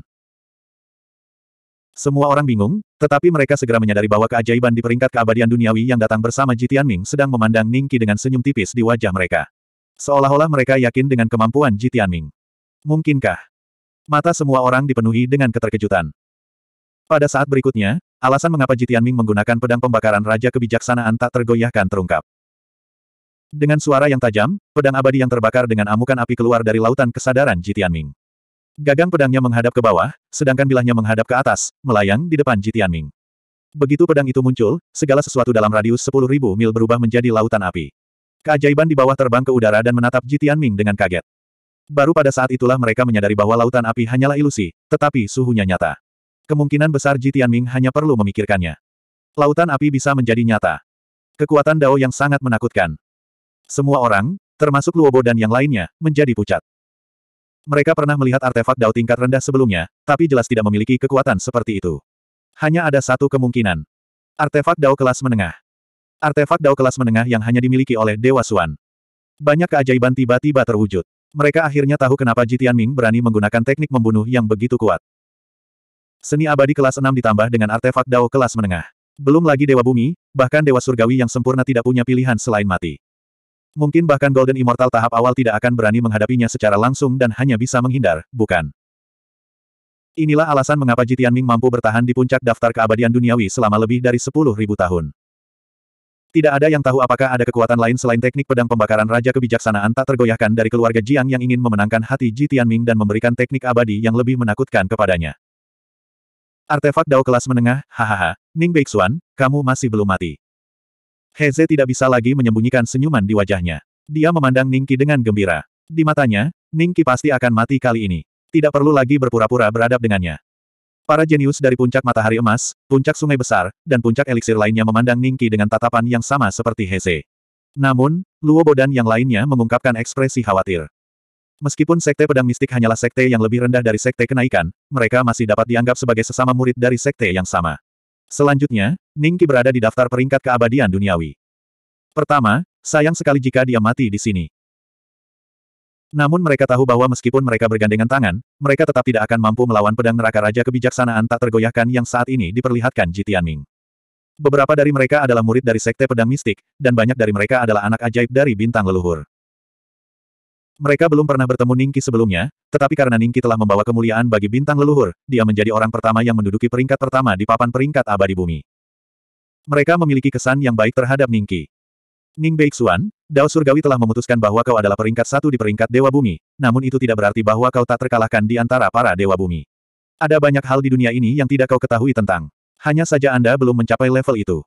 Semua orang bingung, tetapi mereka segera menyadari bahwa keajaiban di peringkat keabadian duniawi yang datang bersama Ji Tianming sedang memandang Ning Ningqi dengan senyum tipis di wajah mereka. Seolah-olah mereka yakin dengan kemampuan Ji Tianming. Mungkinkah? Mata semua orang dipenuhi dengan keterkejutan. Pada saat berikutnya, alasan mengapa Ji Tianming menggunakan pedang pembakaran Raja Kebijaksanaan tak tergoyahkan terungkap. Dengan suara yang tajam, pedang abadi yang terbakar dengan amukan api keluar dari lautan kesadaran Jitianming. Gagang pedangnya menghadap ke bawah, sedangkan bilahnya menghadap ke atas, melayang di depan Jitianming. Begitu pedang itu muncul, segala sesuatu dalam radius 10.000 mil berubah menjadi lautan api. Keajaiban di bawah terbang ke udara dan menatap Jitian Ming dengan kaget. Baru pada saat itulah mereka menyadari bahwa lautan api hanyalah ilusi, tetapi suhunya nyata. Kemungkinan besar Jitian Ming hanya perlu memikirkannya. Lautan api bisa menjadi nyata. Kekuatan Dao yang sangat menakutkan. Semua orang, termasuk Luobo dan yang lainnya, menjadi pucat. Mereka pernah melihat artefak Dao tingkat rendah sebelumnya, tapi jelas tidak memiliki kekuatan seperti itu. Hanya ada satu kemungkinan. Artefak Dao kelas menengah. Artefak Dao kelas menengah yang hanya dimiliki oleh Dewa Suan. Banyak keajaiban tiba-tiba terwujud. Mereka akhirnya tahu kenapa Jitian Ming berani menggunakan teknik membunuh yang begitu kuat. Seni abadi kelas 6 ditambah dengan artefak Dao kelas menengah. Belum lagi Dewa Bumi, bahkan Dewa Surgawi yang sempurna tidak punya pilihan selain mati. Mungkin bahkan Golden Immortal tahap awal tidak akan berani menghadapinya secara langsung dan hanya bisa menghindar, bukan? Inilah alasan mengapa Jitian Ming mampu bertahan di puncak daftar keabadian duniawi selama lebih dari 10.000 tahun. Tidak ada yang tahu apakah ada kekuatan lain selain teknik pedang pembakaran Raja Kebijaksanaan tak tergoyahkan dari keluarga Jiang yang ingin memenangkan hati Ji Tianming dan memberikan teknik abadi yang lebih menakutkan kepadanya. Artefak Dao kelas menengah, hahaha, Ning Beixuan, kamu masih belum mati. Heze tidak bisa lagi menyembunyikan senyuman di wajahnya. Dia memandang Ning Qi dengan gembira. Di matanya, Ning Qi pasti akan mati kali ini. Tidak perlu lagi berpura-pura beradab dengannya. Para jenius dari puncak matahari emas, puncak sungai besar, dan puncak eliksir lainnya memandang Ningki dengan tatapan yang sama seperti Heze. Namun, Luo Bodan yang lainnya mengungkapkan ekspresi khawatir. Meskipun sekte pedang mistik hanyalah sekte yang lebih rendah dari sekte kenaikan, mereka masih dapat dianggap sebagai sesama murid dari sekte yang sama. Selanjutnya, Ningki berada di daftar peringkat keabadian duniawi. Pertama, sayang sekali jika dia mati di sini. Namun mereka tahu bahwa meskipun mereka bergandengan tangan, mereka tetap tidak akan mampu melawan pedang neraka Raja Kebijaksanaan tak tergoyahkan yang saat ini diperlihatkan Ji Tianming. Beberapa dari mereka adalah murid dari Sekte Pedang Mistik, dan banyak dari mereka adalah anak ajaib dari bintang leluhur. Mereka belum pernah bertemu Ningki sebelumnya, tetapi karena Ningki telah membawa kemuliaan bagi bintang leluhur, dia menjadi orang pertama yang menduduki peringkat pertama di papan peringkat abadi bumi. Mereka memiliki kesan yang baik terhadap Ningki. Ning Beixuan, Dao Surgawi telah memutuskan bahwa kau adalah peringkat satu di peringkat Dewa Bumi, namun itu tidak berarti bahwa kau tak terkalahkan di antara para Dewa Bumi. Ada banyak hal di dunia ini yang tidak kau ketahui tentang. Hanya saja Anda belum mencapai level itu.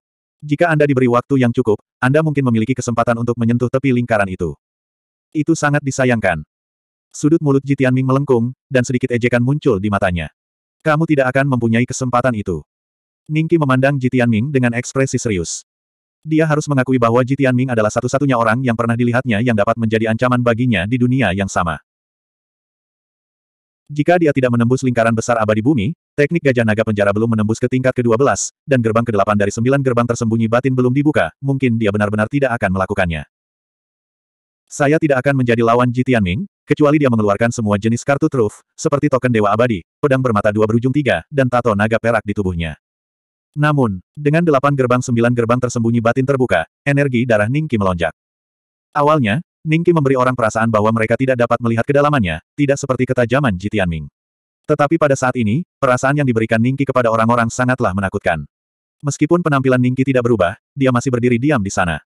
Jika Anda diberi waktu yang cukup, Anda mungkin memiliki kesempatan untuk menyentuh tepi lingkaran itu. Itu sangat disayangkan. Sudut mulut Jitian Ming melengkung, dan sedikit ejekan muncul di matanya. Kamu tidak akan mempunyai kesempatan itu. Ningki memandang Jitian Ming dengan ekspresi serius. Dia harus mengakui bahwa Jitian Ming adalah satu-satunya orang yang pernah dilihatnya yang dapat menjadi ancaman baginya di dunia yang sama. Jika dia tidak menembus lingkaran besar abadi bumi, teknik gajah naga penjara belum menembus ke tingkat ke-12, dan gerbang ke-8 dari sembilan gerbang tersembunyi batin belum dibuka, mungkin dia benar-benar tidak akan melakukannya. Saya tidak akan menjadi lawan Jitian Ming kecuali dia mengeluarkan semua jenis kartu truf, seperti token dewa abadi, pedang bermata dua berujung tiga, dan tato naga perak di tubuhnya. Namun, dengan delapan gerbang sembilan gerbang tersembunyi batin terbuka, energi darah Ningki melonjak. Awalnya, Ningki memberi orang perasaan bahwa mereka tidak dapat melihat kedalamannya, tidak seperti ketajaman Jitian Ming. Tetapi pada saat ini, perasaan yang diberikan Ningki kepada orang-orang sangatlah menakutkan. Meskipun penampilan Ningki tidak berubah, dia masih berdiri diam di sana.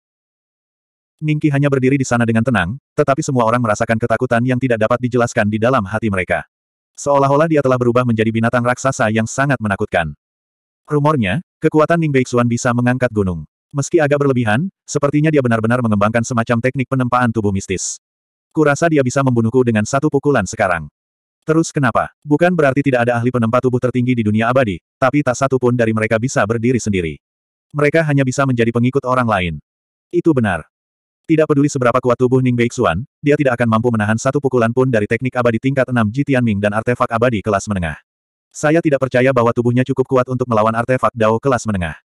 Ningki hanya berdiri di sana dengan tenang, tetapi semua orang merasakan ketakutan yang tidak dapat dijelaskan di dalam hati mereka. Seolah-olah dia telah berubah menjadi binatang raksasa yang sangat menakutkan. Rumornya, kekuatan Ning Beixuan bisa mengangkat gunung. Meski agak berlebihan, sepertinya dia benar-benar mengembangkan semacam teknik penempaan tubuh mistis. Kurasa dia bisa membunuhku dengan satu pukulan sekarang. Terus kenapa? Bukan berarti tidak ada ahli penempa tubuh tertinggi di dunia abadi, tapi tak satu pun dari mereka bisa berdiri sendiri. Mereka hanya bisa menjadi pengikut orang lain. Itu benar. Tidak peduli seberapa kuat tubuh Ning Beixuan, dia tidak akan mampu menahan satu pukulan pun dari teknik abadi tingkat 6 Jitian Ming dan artefak abadi kelas menengah. Saya tidak percaya bahwa tubuhnya cukup kuat untuk melawan artefak Dao kelas menengah.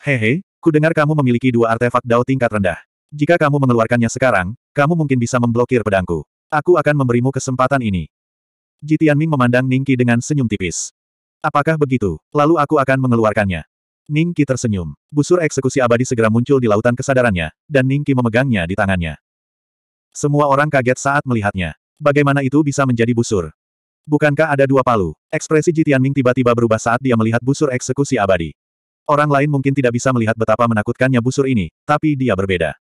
Hehe, ku dengar kamu memiliki dua artefak Dao tingkat rendah. Jika kamu mengeluarkannya sekarang, kamu mungkin bisa memblokir pedangku. Aku akan memberimu kesempatan ini. Jitian Ming memandang Ningki dengan senyum tipis. Apakah begitu? Lalu aku akan mengeluarkannya. Ningki tersenyum. Busur eksekusi abadi segera muncul di lautan kesadarannya, dan Ningki memegangnya di tangannya. Semua orang kaget saat melihatnya. Bagaimana itu bisa menjadi busur? Bukankah ada dua palu? Ekspresi Jitian Ming tiba-tiba berubah saat dia melihat busur eksekusi abadi. Orang lain mungkin tidak bisa melihat betapa menakutkannya busur ini, tapi dia berbeda.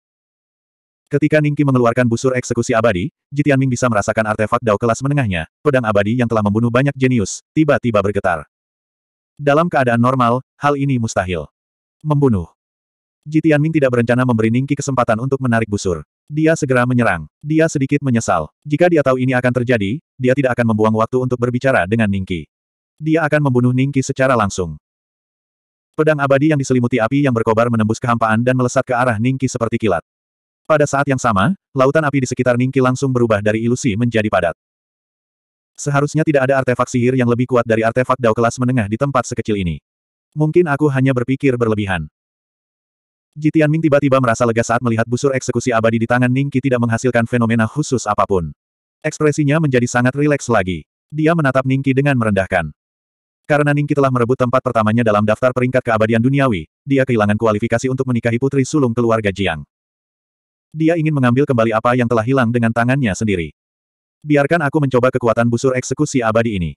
Ketika Ningki mengeluarkan busur eksekusi abadi, Jitian Ming bisa merasakan artefak dao kelas menengahnya, pedang abadi yang telah membunuh banyak jenius, tiba-tiba bergetar. Dalam keadaan normal, hal ini mustahil. Membunuh. Jitian Ming tidak berencana memberi Ningki kesempatan untuk menarik busur. Dia segera menyerang. Dia sedikit menyesal. Jika dia tahu ini akan terjadi, dia tidak akan membuang waktu untuk berbicara dengan Ningki. Dia akan membunuh Ningki secara langsung. Pedang abadi yang diselimuti api yang berkobar menembus kehampaan dan melesat ke arah Ningki seperti kilat. Pada saat yang sama, lautan api di sekitar Ningki langsung berubah dari ilusi menjadi padat. Seharusnya tidak ada artefak sihir yang lebih kuat dari artefak dao kelas menengah di tempat sekecil ini. Mungkin aku hanya berpikir berlebihan. Jitian Ming tiba-tiba merasa lega saat melihat busur eksekusi abadi di tangan Ningki tidak menghasilkan fenomena khusus apapun. Ekspresinya menjadi sangat rileks lagi. Dia menatap Ningki dengan merendahkan. Karena Ningki telah merebut tempat pertamanya dalam daftar peringkat keabadian duniawi, dia kehilangan kualifikasi untuk menikahi putri sulung keluarga Jiang. Dia ingin mengambil kembali apa yang telah hilang dengan tangannya sendiri. Biarkan aku mencoba kekuatan busur eksekusi abadi ini.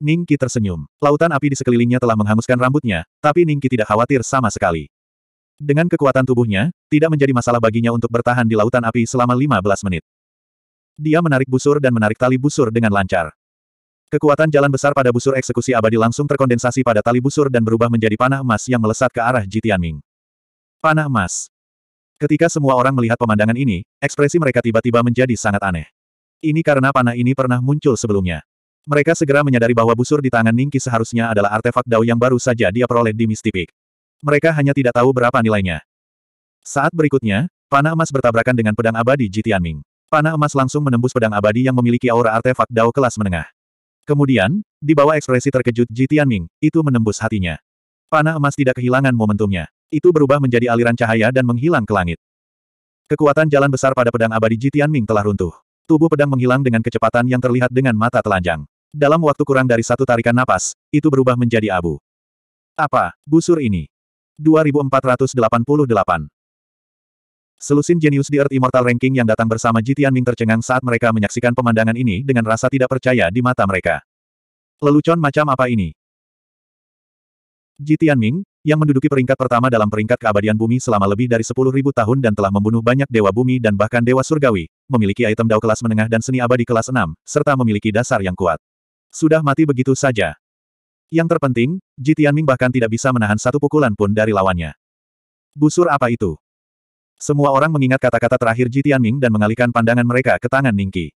Ningki tersenyum. Lautan api di sekelilingnya telah menghanguskan rambutnya, tapi Ningki tidak khawatir sama sekali. Dengan kekuatan tubuhnya, tidak menjadi masalah baginya untuk bertahan di lautan api selama 15 menit. Dia menarik busur dan menarik tali busur dengan lancar. Kekuatan jalan besar pada busur eksekusi abadi langsung terkondensasi pada tali busur dan berubah menjadi panah emas yang melesat ke arah Jitianming. Panah emas. Ketika semua orang melihat pemandangan ini, ekspresi mereka tiba-tiba menjadi sangat aneh. Ini karena panah ini pernah muncul sebelumnya. Mereka segera menyadari bahwa busur di tangan Ningki seharusnya adalah artefak Dao yang baru saja dia peroleh di Mistipik. Mereka hanya tidak tahu berapa nilainya. Saat berikutnya, panah emas bertabrakan dengan pedang abadi Ji Tianming. Panah emas langsung menembus pedang abadi yang memiliki aura artefak Dao kelas menengah. Kemudian, di bawah ekspresi terkejut Ji Tianming, itu menembus hatinya. Panah emas tidak kehilangan momentumnya. Itu berubah menjadi aliran cahaya dan menghilang ke langit. Kekuatan jalan besar pada pedang abadi Ji Tianming telah runtuh. Tubuh pedang menghilang dengan kecepatan yang terlihat dengan mata telanjang. Dalam waktu kurang dari satu tarikan napas, itu berubah menjadi abu. Apa, busur ini? 2488. Selusin jenius di Earth Immortal Ranking yang datang bersama Jitian Ming tercengang saat mereka menyaksikan pemandangan ini dengan rasa tidak percaya di mata mereka. Lelucon macam apa ini? Jitian Ming, yang menduduki peringkat pertama dalam peringkat keabadian bumi selama lebih dari 10.000 tahun dan telah membunuh banyak dewa bumi dan bahkan dewa surgawi, memiliki item dao kelas menengah dan seni abadi kelas 6, serta memiliki dasar yang kuat. Sudah mati begitu saja. Yang terpenting, Ji Tianming bahkan tidak bisa menahan satu pukulan pun dari lawannya. Busur apa itu? Semua orang mengingat kata-kata terakhir Ji Tianming dan mengalihkan pandangan mereka ke tangan Ningki.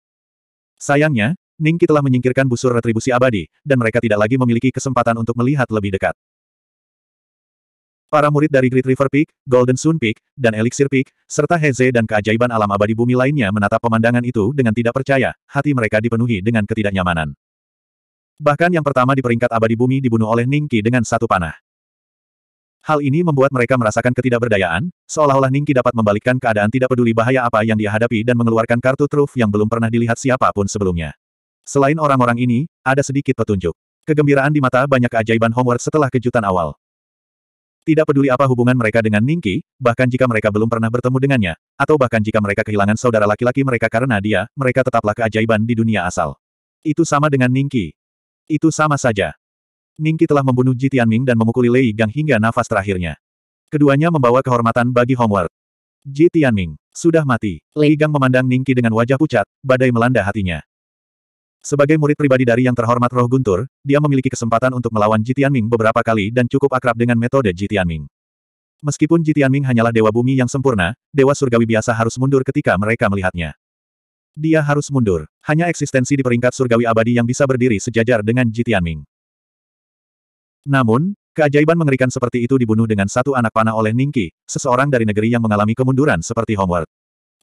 Sayangnya, Ningki telah menyingkirkan busur retribusi abadi, dan mereka tidak lagi memiliki kesempatan untuk melihat lebih dekat. Para murid dari Great River Peak, Golden Sun Peak, dan Elixir Peak, serta Heze dan keajaiban alam abadi bumi lainnya menatap pemandangan itu dengan tidak percaya, hati mereka dipenuhi dengan ketidaknyamanan. Bahkan yang pertama di peringkat abadi bumi dibunuh oleh Ningki dengan satu panah. Hal ini membuat mereka merasakan ketidakberdayaan, seolah-olah Ningki dapat membalikkan keadaan tidak peduli bahaya apa yang dia hadapi dan mengeluarkan kartu truf yang belum pernah dilihat siapapun sebelumnya. Selain orang-orang ini, ada sedikit petunjuk. Kegembiraan di mata banyak keajaiban homeward setelah kejutan awal. Tidak peduli apa hubungan mereka dengan Ningki, bahkan jika mereka belum pernah bertemu dengannya, atau bahkan jika mereka kehilangan saudara laki-laki mereka karena dia, mereka tetaplah keajaiban di dunia asal. Itu sama dengan Ningki, itu sama saja. Ningki telah membunuh Ji Tianming dan memukuli Lei Gang hingga nafas terakhirnya. Keduanya membawa kehormatan bagi Homeward. Ji Tianming, sudah mati. Lei Gang memandang Ningki dengan wajah pucat, badai melanda hatinya. Sebagai murid pribadi dari yang terhormat Roh Guntur, dia memiliki kesempatan untuk melawan Ji Tianming beberapa kali dan cukup akrab dengan metode Ji Tianming. Meskipun Ji Tianming hanyalah dewa bumi yang sempurna, dewa surgawi biasa harus mundur ketika mereka melihatnya. Dia harus mundur. Hanya eksistensi di peringkat surgawi abadi yang bisa berdiri sejajar dengan Ji Tianming. Namun, keajaiban mengerikan seperti itu dibunuh dengan satu anak panah oleh Ningki, seseorang dari negeri yang mengalami kemunduran seperti Homeward.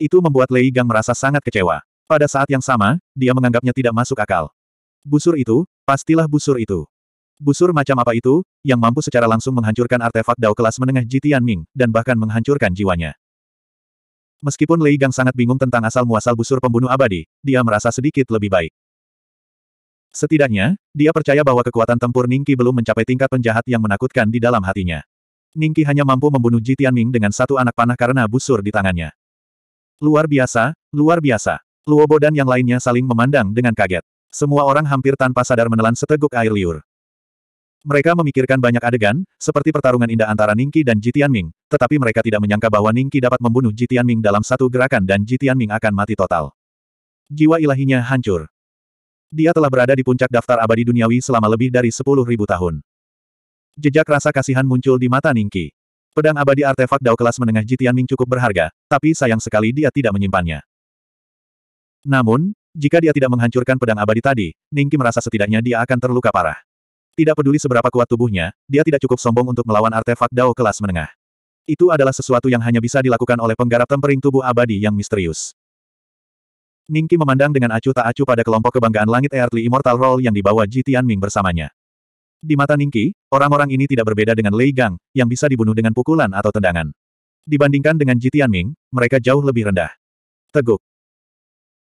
Itu membuat Lei Gang merasa sangat kecewa. Pada saat yang sama, dia menganggapnya tidak masuk akal. Busur itu, pastilah busur itu. Busur macam apa itu, yang mampu secara langsung menghancurkan artefak Dao kelas menengah Jitian Ming, dan bahkan menghancurkan jiwanya. Meskipun Lei Gang sangat bingung tentang asal-muasal busur pembunuh abadi, dia merasa sedikit lebih baik. Setidaknya, dia percaya bahwa kekuatan tempur Ningki belum mencapai tingkat penjahat yang menakutkan di dalam hatinya. Ningki hanya mampu membunuh Ji Tianming dengan satu anak panah karena busur di tangannya. Luar biasa, luar biasa. Luobo dan yang lainnya saling memandang dengan kaget. Semua orang hampir tanpa sadar menelan seteguk air liur. Mereka memikirkan banyak adegan, seperti pertarungan indah antara Ningqi dan Jitian Ming, tetapi mereka tidak menyangka bahwa Ningqi dapat membunuh Jitian Ming dalam satu gerakan dan Jitian Ming akan mati total. Jiwa ilahinya hancur. Dia telah berada di puncak daftar abadi duniawi selama lebih dari 10.000 tahun. Jejak rasa kasihan muncul di mata Ningqi. Pedang abadi artefak Dao kelas menengah Jitian Ming cukup berharga, tapi sayang sekali dia tidak menyimpannya. Namun, jika dia tidak menghancurkan pedang abadi tadi, Ningqi merasa setidaknya dia akan terluka parah. Tidak peduli seberapa kuat tubuhnya, dia tidak cukup sombong untuk melawan artefak Dao kelas menengah. Itu adalah sesuatu yang hanya bisa dilakukan oleh penggarap tempering tubuh abadi yang misterius. Ningki memandang dengan acuh tak acuh pada kelompok kebanggaan langit Earthly Immortal Roll yang dibawa Ji Tianming bersamanya. Di mata Ningki, orang-orang ini tidak berbeda dengan Lei Gang, yang bisa dibunuh dengan pukulan atau tendangan. Dibandingkan dengan Ji Tianming, mereka jauh lebih rendah. Teguk.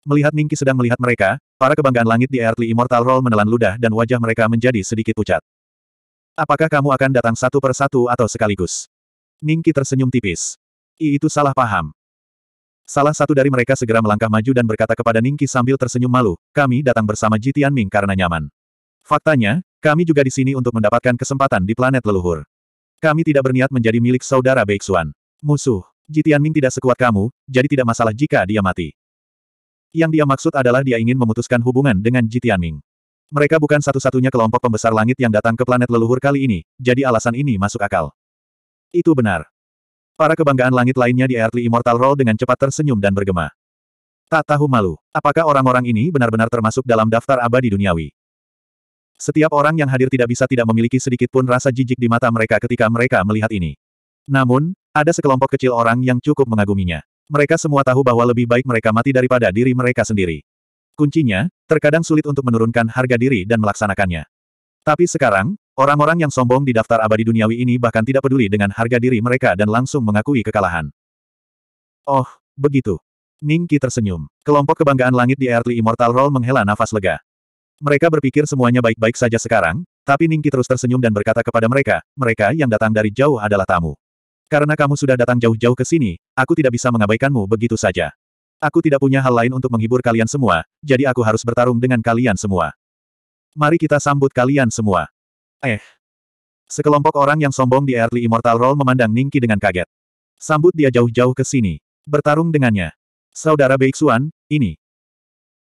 Melihat Ningki sedang melihat mereka, para kebanggaan langit di Earthly Immortal Roll menelan ludah dan wajah mereka menjadi sedikit pucat. Apakah kamu akan datang satu per satu atau sekaligus? Ningki tersenyum tipis. I itu salah paham. Salah satu dari mereka segera melangkah maju dan berkata kepada Ningki sambil tersenyum malu, kami datang bersama Jitian Ming karena nyaman. Faktanya, kami juga di sini untuk mendapatkan kesempatan di planet leluhur. Kami tidak berniat menjadi milik saudara Beixuan. Musuh, Jitian Ming tidak sekuat kamu, jadi tidak masalah jika dia mati. Yang dia maksud adalah dia ingin memutuskan hubungan dengan Ji Tianming. Mereka bukan satu-satunya kelompok pembesar langit yang datang ke planet leluhur kali ini, jadi alasan ini masuk akal. Itu benar. Para kebanggaan langit lainnya di Earthly Immortal Roll dengan cepat tersenyum dan bergema. Tak tahu malu, apakah orang-orang ini benar-benar termasuk dalam daftar abadi duniawi? Setiap orang yang hadir tidak bisa tidak memiliki sedikit pun rasa jijik di mata mereka ketika mereka melihat ini. Namun, ada sekelompok kecil orang yang cukup mengaguminya. Mereka semua tahu bahwa lebih baik mereka mati daripada diri mereka sendiri. Kuncinya, terkadang sulit untuk menurunkan harga diri dan melaksanakannya. Tapi sekarang, orang-orang yang sombong di daftar abadi duniawi ini bahkan tidak peduli dengan harga diri mereka dan langsung mengakui kekalahan. Oh, begitu. Ningki tersenyum. Kelompok kebanggaan langit di Earthly Immortal Roll menghela nafas lega. Mereka berpikir semuanya baik-baik saja sekarang, tapi Ningki terus tersenyum dan berkata kepada mereka, mereka yang datang dari jauh adalah tamu. Karena kamu sudah datang jauh-jauh ke sini, aku tidak bisa mengabaikanmu begitu saja. Aku tidak punya hal lain untuk menghibur kalian semua, jadi aku harus bertarung dengan kalian semua. Mari kita sambut kalian semua. Eh. Sekelompok orang yang sombong di Earthly Immortal Roll memandang Ningki dengan kaget. Sambut dia jauh-jauh ke sini. Bertarung dengannya. Saudara Beixuan, ini.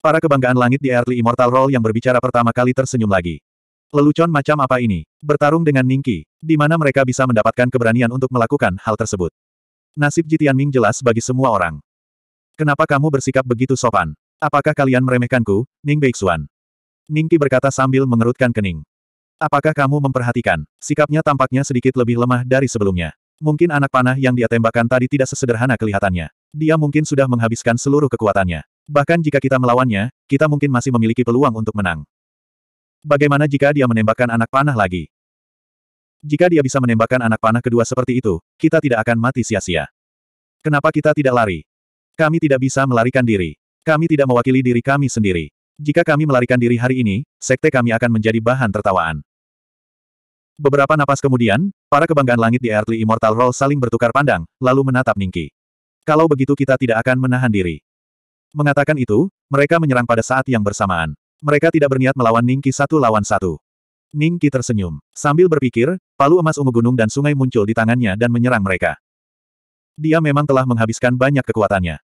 Para kebanggaan langit di Earthly Immortal Roll yang berbicara pertama kali tersenyum lagi. Lelucon macam apa ini? Bertarung dengan Ningki, di mana mereka bisa mendapatkan keberanian untuk melakukan hal tersebut. Nasib Jitian Ming jelas bagi semua orang. Kenapa kamu bersikap begitu sopan? Apakah kalian meremehkanku, Ning Beixuan? Ningki berkata sambil mengerutkan kening. Apakah kamu memperhatikan, sikapnya tampaknya sedikit lebih lemah dari sebelumnya. Mungkin anak panah yang dia tembakan tadi tidak sesederhana kelihatannya. Dia mungkin sudah menghabiskan seluruh kekuatannya. Bahkan jika kita melawannya, kita mungkin masih memiliki peluang untuk menang. Bagaimana jika dia menembakkan anak panah lagi? Jika dia bisa menembakkan anak panah kedua seperti itu, kita tidak akan mati sia-sia. Kenapa kita tidak lari? Kami tidak bisa melarikan diri. Kami tidak mewakili diri kami sendiri. Jika kami melarikan diri hari ini, sekte kami akan menjadi bahan tertawaan. Beberapa napas kemudian, para kebanggaan langit di Earthly Immortal Roll saling bertukar pandang, lalu menatap Ningki. Kalau begitu kita tidak akan menahan diri. Mengatakan itu, mereka menyerang pada saat yang bersamaan. Mereka tidak berniat melawan Ningki satu lawan satu. Ningki tersenyum. Sambil berpikir, palu emas ungu gunung dan sungai muncul di tangannya dan menyerang mereka. Dia memang telah menghabiskan banyak kekuatannya.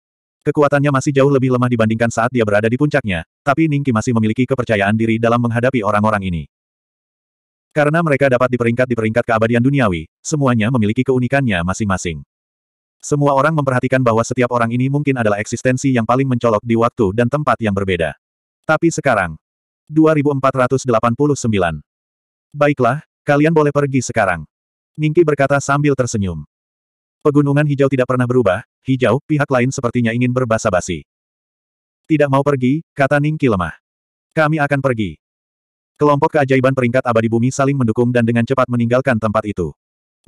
Kekuatannya masih jauh lebih lemah dibandingkan saat dia berada di puncaknya, tapi Ningki masih memiliki kepercayaan diri dalam menghadapi orang-orang ini. Karena mereka dapat diperingkat di peringkat keabadian duniawi, semuanya memiliki keunikannya masing-masing. Semua orang memperhatikan bahwa setiap orang ini mungkin adalah eksistensi yang paling mencolok di waktu dan tempat yang berbeda. Tapi sekarang. 2489. Baiklah, kalian boleh pergi sekarang. Ningki berkata sambil tersenyum. Pegunungan hijau tidak pernah berubah, hijau, pihak lain sepertinya ingin berbasa-basi. Tidak mau pergi, kata Ningki lemah. Kami akan pergi. Kelompok keajaiban peringkat abadi bumi saling mendukung dan dengan cepat meninggalkan tempat itu.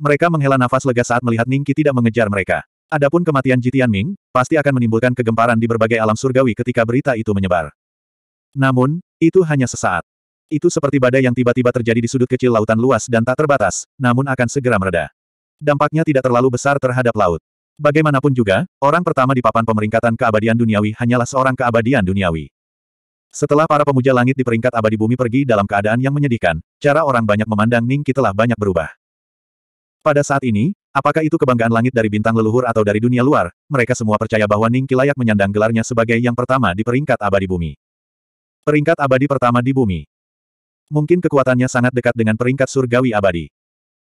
Mereka menghela nafas lega saat melihat Ningki tidak mengejar mereka. Adapun kematian Jitian Ming, pasti akan menimbulkan kegemparan di berbagai alam surgawi ketika berita itu menyebar. Namun, itu hanya sesaat. Itu seperti badai yang tiba-tiba terjadi di sudut kecil lautan luas dan tak terbatas, namun akan segera mereda. Dampaknya tidak terlalu besar terhadap laut. Bagaimanapun juga, orang pertama di papan pemeringkatan keabadian duniawi hanyalah seorang keabadian duniawi. Setelah para pemuja langit di peringkat abadi bumi pergi dalam keadaan yang menyedihkan, cara orang banyak memandang Ningki telah banyak berubah. Pada saat ini, apakah itu kebanggaan langit dari bintang leluhur atau dari dunia luar, mereka semua percaya bahwa Ningki layak menyandang gelarnya sebagai yang pertama di peringkat abadi bumi. Peringkat abadi pertama di bumi. Mungkin kekuatannya sangat dekat dengan peringkat surgawi abadi.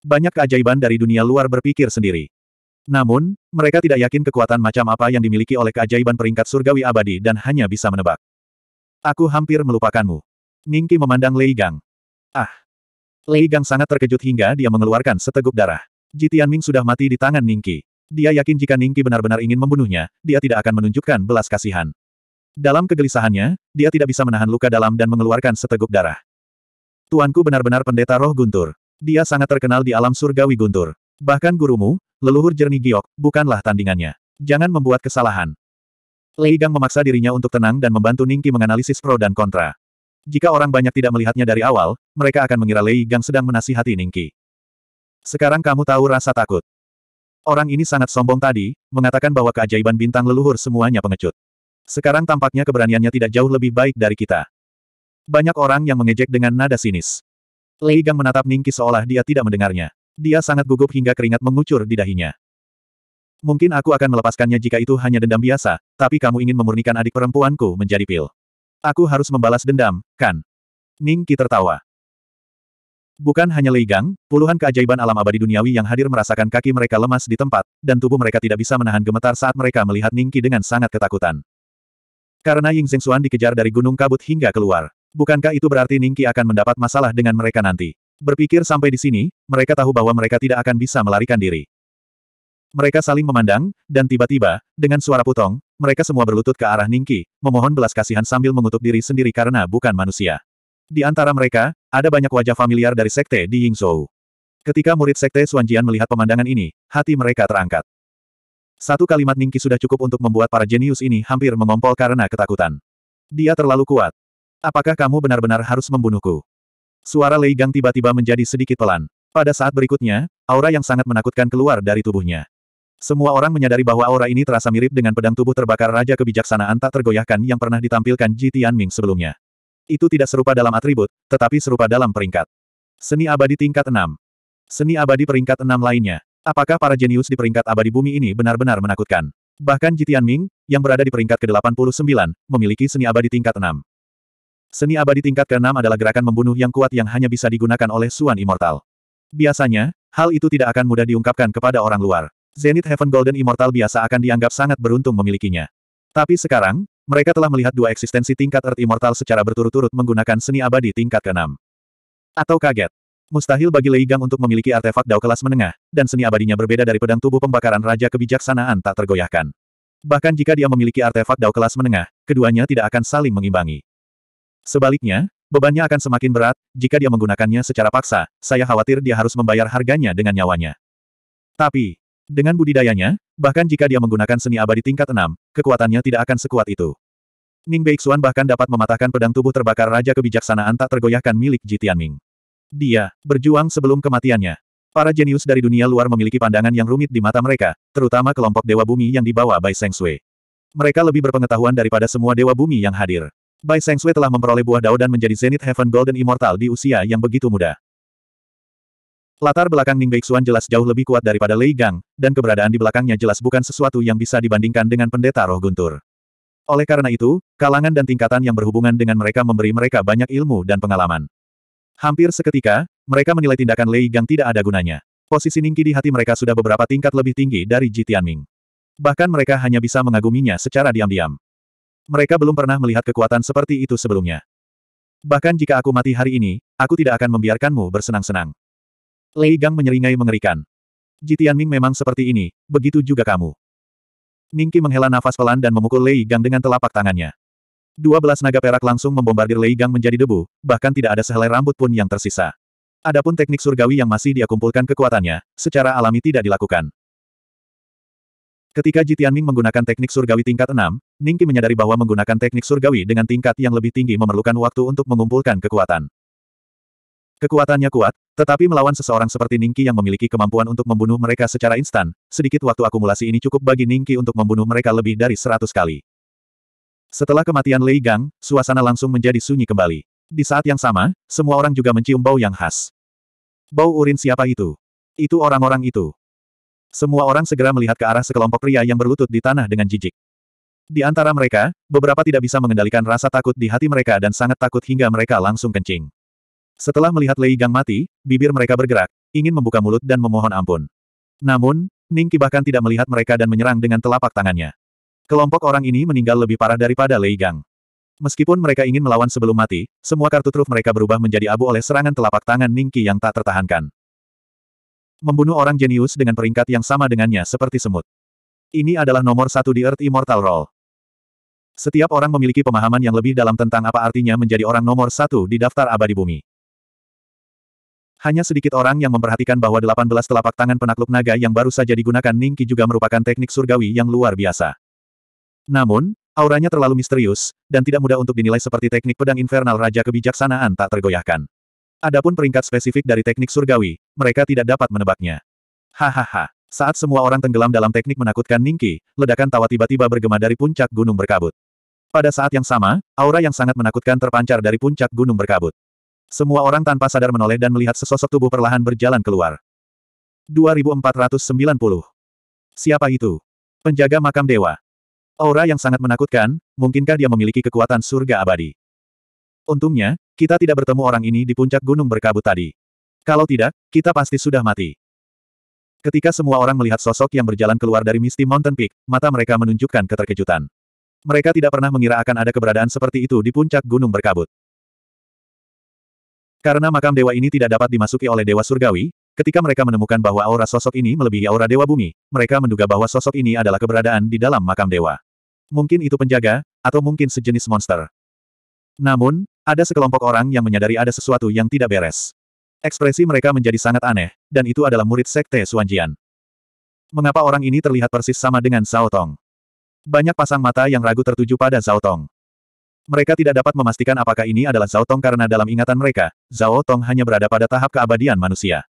Banyak keajaiban dari dunia luar berpikir sendiri. Namun, mereka tidak yakin kekuatan macam apa yang dimiliki oleh keajaiban peringkat surgawi abadi dan hanya bisa menebak. Aku hampir melupakanmu. Ningki memandang Lei Gang. Ah! Lei Gang sangat terkejut hingga dia mengeluarkan seteguk darah. Jitianming sudah mati di tangan Ningki. Dia yakin jika Ningki benar-benar ingin membunuhnya, dia tidak akan menunjukkan belas kasihan. Dalam kegelisahannya, dia tidak bisa menahan luka dalam dan mengeluarkan seteguk darah. Tuanku benar-benar pendeta roh guntur. Dia sangat terkenal di alam surgawi guntur. Bahkan gurumu, leluhur jernih giok, bukanlah tandingannya. Jangan membuat kesalahan. Lei Gang memaksa dirinya untuk tenang dan membantu Ningki menganalisis pro dan kontra. Jika orang banyak tidak melihatnya dari awal, mereka akan mengira Lei Gang sedang menasihati Ningki. Sekarang kamu tahu rasa takut. Orang ini sangat sombong tadi, mengatakan bahwa keajaiban bintang leluhur semuanya pengecut. Sekarang tampaknya keberaniannya tidak jauh lebih baik dari kita. Banyak orang yang mengejek dengan nada sinis. Lei Gang menatap Ningki seolah dia tidak mendengarnya. Dia sangat gugup hingga keringat mengucur di dahinya. Mungkin aku akan melepaskannya jika itu hanya dendam biasa, tapi kamu ingin memurnikan adik perempuanku menjadi pil. Aku harus membalas dendam, kan? Ningki tertawa. Bukan hanya Lei Gang, puluhan keajaiban alam abadi duniawi yang hadir merasakan kaki mereka lemas di tempat, dan tubuh mereka tidak bisa menahan gemetar saat mereka melihat Ningki dengan sangat ketakutan. Karena Ying Zhengxuan dikejar dari gunung kabut hingga keluar. Bukankah itu berarti Ningki akan mendapat masalah dengan mereka nanti? Berpikir sampai di sini, mereka tahu bahwa mereka tidak akan bisa melarikan diri. Mereka saling memandang, dan tiba-tiba, dengan suara putong, mereka semua berlutut ke arah Ningki, memohon belas kasihan sambil mengutuk diri sendiri karena bukan manusia. Di antara mereka, ada banyak wajah familiar dari sekte di Yingzhou. Ketika murid sekte Suanjian melihat pemandangan ini, hati mereka terangkat. Satu kalimat Ningki sudah cukup untuk membuat para jenius ini hampir mengompol karena ketakutan. Dia terlalu kuat. Apakah kamu benar-benar harus membunuhku? Suara Lei Gang tiba-tiba menjadi sedikit pelan. Pada saat berikutnya, aura yang sangat menakutkan keluar dari tubuhnya. Semua orang menyadari bahwa aura ini terasa mirip dengan pedang tubuh terbakar Raja Kebijaksanaan tak tergoyahkan yang pernah ditampilkan Ji Tianming sebelumnya. Itu tidak serupa dalam atribut, tetapi serupa dalam peringkat. Seni abadi tingkat 6. Seni abadi peringkat 6 lainnya. Apakah para jenius di peringkat abadi bumi ini benar-benar menakutkan? Bahkan Jitian Ming, yang berada di peringkat ke-89, memiliki seni abadi tingkat 6. Seni abadi tingkat ke-6 adalah gerakan membunuh yang kuat yang hanya bisa digunakan oleh Suan Immortal. Biasanya, hal itu tidak akan mudah diungkapkan kepada orang luar. Zenith Heaven Golden Immortal biasa akan dianggap sangat beruntung memilikinya. Tapi sekarang, mereka telah melihat dua eksistensi tingkat Earth Immortal secara berturut-turut menggunakan seni abadi tingkat ke-6. Atau kaget. Mustahil bagi Lei Gang untuk memiliki artefak dao kelas menengah, dan seni abadinya berbeda dari pedang tubuh pembakaran Raja Kebijaksanaan tak tergoyahkan. Bahkan jika dia memiliki artefak dao kelas menengah, keduanya tidak akan saling mengimbangi. Sebaliknya, bebannya akan semakin berat, jika dia menggunakannya secara paksa, saya khawatir dia harus membayar harganya dengan nyawanya. Tapi, dengan budidayanya, bahkan jika dia menggunakan seni abadi tingkat 6, kekuatannya tidak akan sekuat itu. Ning Beixuan bahkan dapat mematahkan pedang tubuh terbakar Raja Kebijaksanaan tak tergoyahkan milik Ji Tianming. Dia berjuang sebelum kematiannya. Para jenius dari dunia luar memiliki pandangan yang rumit di mata mereka, terutama kelompok Dewa Bumi yang dibawa Bai Seng Sui. Mereka lebih berpengetahuan daripada semua Dewa Bumi yang hadir. Bai Seng Sui telah memperoleh buah dao dan menjadi Zenith Heaven Golden Immortal di usia yang begitu muda. Latar belakang Ning Beixuan jelas jauh lebih kuat daripada Lei Gang, dan keberadaan di belakangnya jelas bukan sesuatu yang bisa dibandingkan dengan pendeta roh guntur. Oleh karena itu, kalangan dan tingkatan yang berhubungan dengan mereka memberi mereka banyak ilmu dan pengalaman. Hampir seketika, mereka menilai tindakan Lei Gang tidak ada gunanya. Posisi Ningki di hati mereka sudah beberapa tingkat lebih tinggi dari Ji Tianming. Bahkan mereka hanya bisa mengaguminya secara diam-diam. Mereka belum pernah melihat kekuatan seperti itu sebelumnya. Bahkan jika aku mati hari ini, aku tidak akan membiarkanmu bersenang-senang. Lei Gang menyeringai mengerikan. Ji Tianming memang seperti ini, begitu juga kamu. Ningki menghela nafas pelan dan memukul Lei Gang dengan telapak tangannya. Dua belas naga perak langsung membombardir Lei Gang menjadi debu, bahkan tidak ada sehelai rambut pun yang tersisa. Adapun teknik surgawi yang masih dia kumpulkan kekuatannya, secara alami tidak dilakukan. Ketika Tianming menggunakan teknik surgawi tingkat 6, Ningki menyadari bahwa menggunakan teknik surgawi dengan tingkat yang lebih tinggi memerlukan waktu untuk mengumpulkan kekuatan. Kekuatannya kuat, tetapi melawan seseorang seperti Ningki yang memiliki kemampuan untuk membunuh mereka secara instan, sedikit waktu akumulasi ini cukup bagi Ningki untuk membunuh mereka lebih dari 100 kali. Setelah kematian Lei Gang, suasana langsung menjadi sunyi kembali. Di saat yang sama, semua orang juga mencium bau yang khas. Bau urin siapa itu? Itu orang-orang itu. Semua orang segera melihat ke arah sekelompok pria yang berlutut di tanah dengan jijik. Di antara mereka, beberapa tidak bisa mengendalikan rasa takut di hati mereka dan sangat takut hingga mereka langsung kencing. Setelah melihat Lei Gang mati, bibir mereka bergerak, ingin membuka mulut dan memohon ampun. Namun, Ningki bahkan tidak melihat mereka dan menyerang dengan telapak tangannya. Kelompok orang ini meninggal lebih parah daripada Lei Gang. Meskipun mereka ingin melawan sebelum mati, semua kartu truf mereka berubah menjadi abu oleh serangan telapak tangan Ningki yang tak tertahankan. Membunuh orang jenius dengan peringkat yang sama dengannya seperti semut. Ini adalah nomor satu di Earth Immortal Roll. Setiap orang memiliki pemahaman yang lebih dalam tentang apa artinya menjadi orang nomor satu di daftar abadi bumi. Hanya sedikit orang yang memperhatikan bahwa 18 telapak tangan penakluk naga yang baru saja digunakan Ningki juga merupakan teknik surgawi yang luar biasa. Namun, auranya terlalu misterius, dan tidak mudah untuk dinilai seperti teknik pedang infernal Raja Kebijaksanaan tak tergoyahkan. Adapun peringkat spesifik dari teknik surgawi, mereka tidak dapat menebaknya. Hahaha. Saat semua orang tenggelam dalam teknik menakutkan Ningki, ledakan tawa tiba-tiba bergema dari puncak gunung berkabut. Pada saat yang sama, aura yang sangat menakutkan terpancar dari puncak gunung berkabut. Semua orang tanpa sadar menoleh dan melihat sesosok tubuh perlahan berjalan keluar. 2490. Siapa itu? Penjaga makam dewa. Aura yang sangat menakutkan, mungkinkah dia memiliki kekuatan surga abadi? Untungnya, kita tidak bertemu orang ini di puncak gunung berkabut tadi. Kalau tidak, kita pasti sudah mati. Ketika semua orang melihat sosok yang berjalan keluar dari Misty Mountain Peak, mata mereka menunjukkan keterkejutan. Mereka tidak pernah mengira akan ada keberadaan seperti itu di puncak gunung berkabut. Karena makam dewa ini tidak dapat dimasuki oleh dewa surgawi, Ketika mereka menemukan bahwa aura sosok ini melebihi aura Dewa Bumi, mereka menduga bahwa sosok ini adalah keberadaan di dalam makam Dewa. Mungkin itu penjaga, atau mungkin sejenis monster. Namun, ada sekelompok orang yang menyadari ada sesuatu yang tidak beres. Ekspresi mereka menjadi sangat aneh, dan itu adalah murid Sekte Suanjian. Mengapa orang ini terlihat persis sama dengan Zhao Tong? Banyak pasang mata yang ragu tertuju pada Zhao Tong. Mereka tidak dapat memastikan apakah ini adalah Zhao Tong karena dalam ingatan mereka, Zhao Tong hanya berada pada tahap keabadian manusia.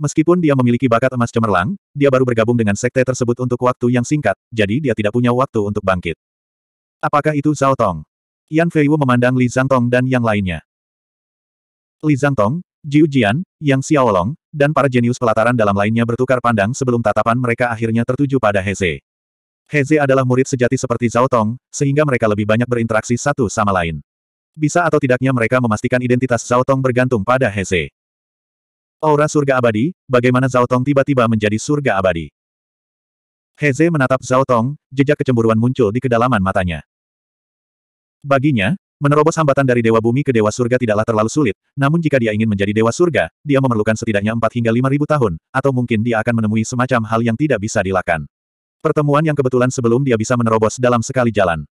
Meskipun dia memiliki bakat emas cemerlang, dia baru bergabung dengan sekte tersebut untuk waktu yang singkat, jadi dia tidak punya waktu untuk bangkit. Apakah itu Zhao Tong? Yan Feiwu memandang Li Tong dan yang lainnya. Li Zhangtong, Jiu Jian, Yang Xiaolong, dan para jenius pelataran dalam lainnya bertukar pandang sebelum tatapan mereka akhirnya tertuju pada Heze. Heze adalah murid sejati seperti Zhao Tong, sehingga mereka lebih banyak berinteraksi satu sama lain. Bisa atau tidaknya mereka memastikan identitas Zhao Tong bergantung pada Heze. Aura surga abadi, bagaimana Zhao Tong tiba-tiba menjadi surga abadi? Heze menatap Zhao Tong, jejak kecemburuan muncul di kedalaman matanya. Baginya, menerobos hambatan dari Dewa Bumi ke Dewa Surga tidaklah terlalu sulit, namun jika dia ingin menjadi Dewa Surga, dia memerlukan setidaknya 4 hingga ribu tahun, atau mungkin dia akan menemui semacam hal yang tidak bisa dilakukan. Pertemuan yang kebetulan sebelum dia bisa menerobos dalam sekali jalan.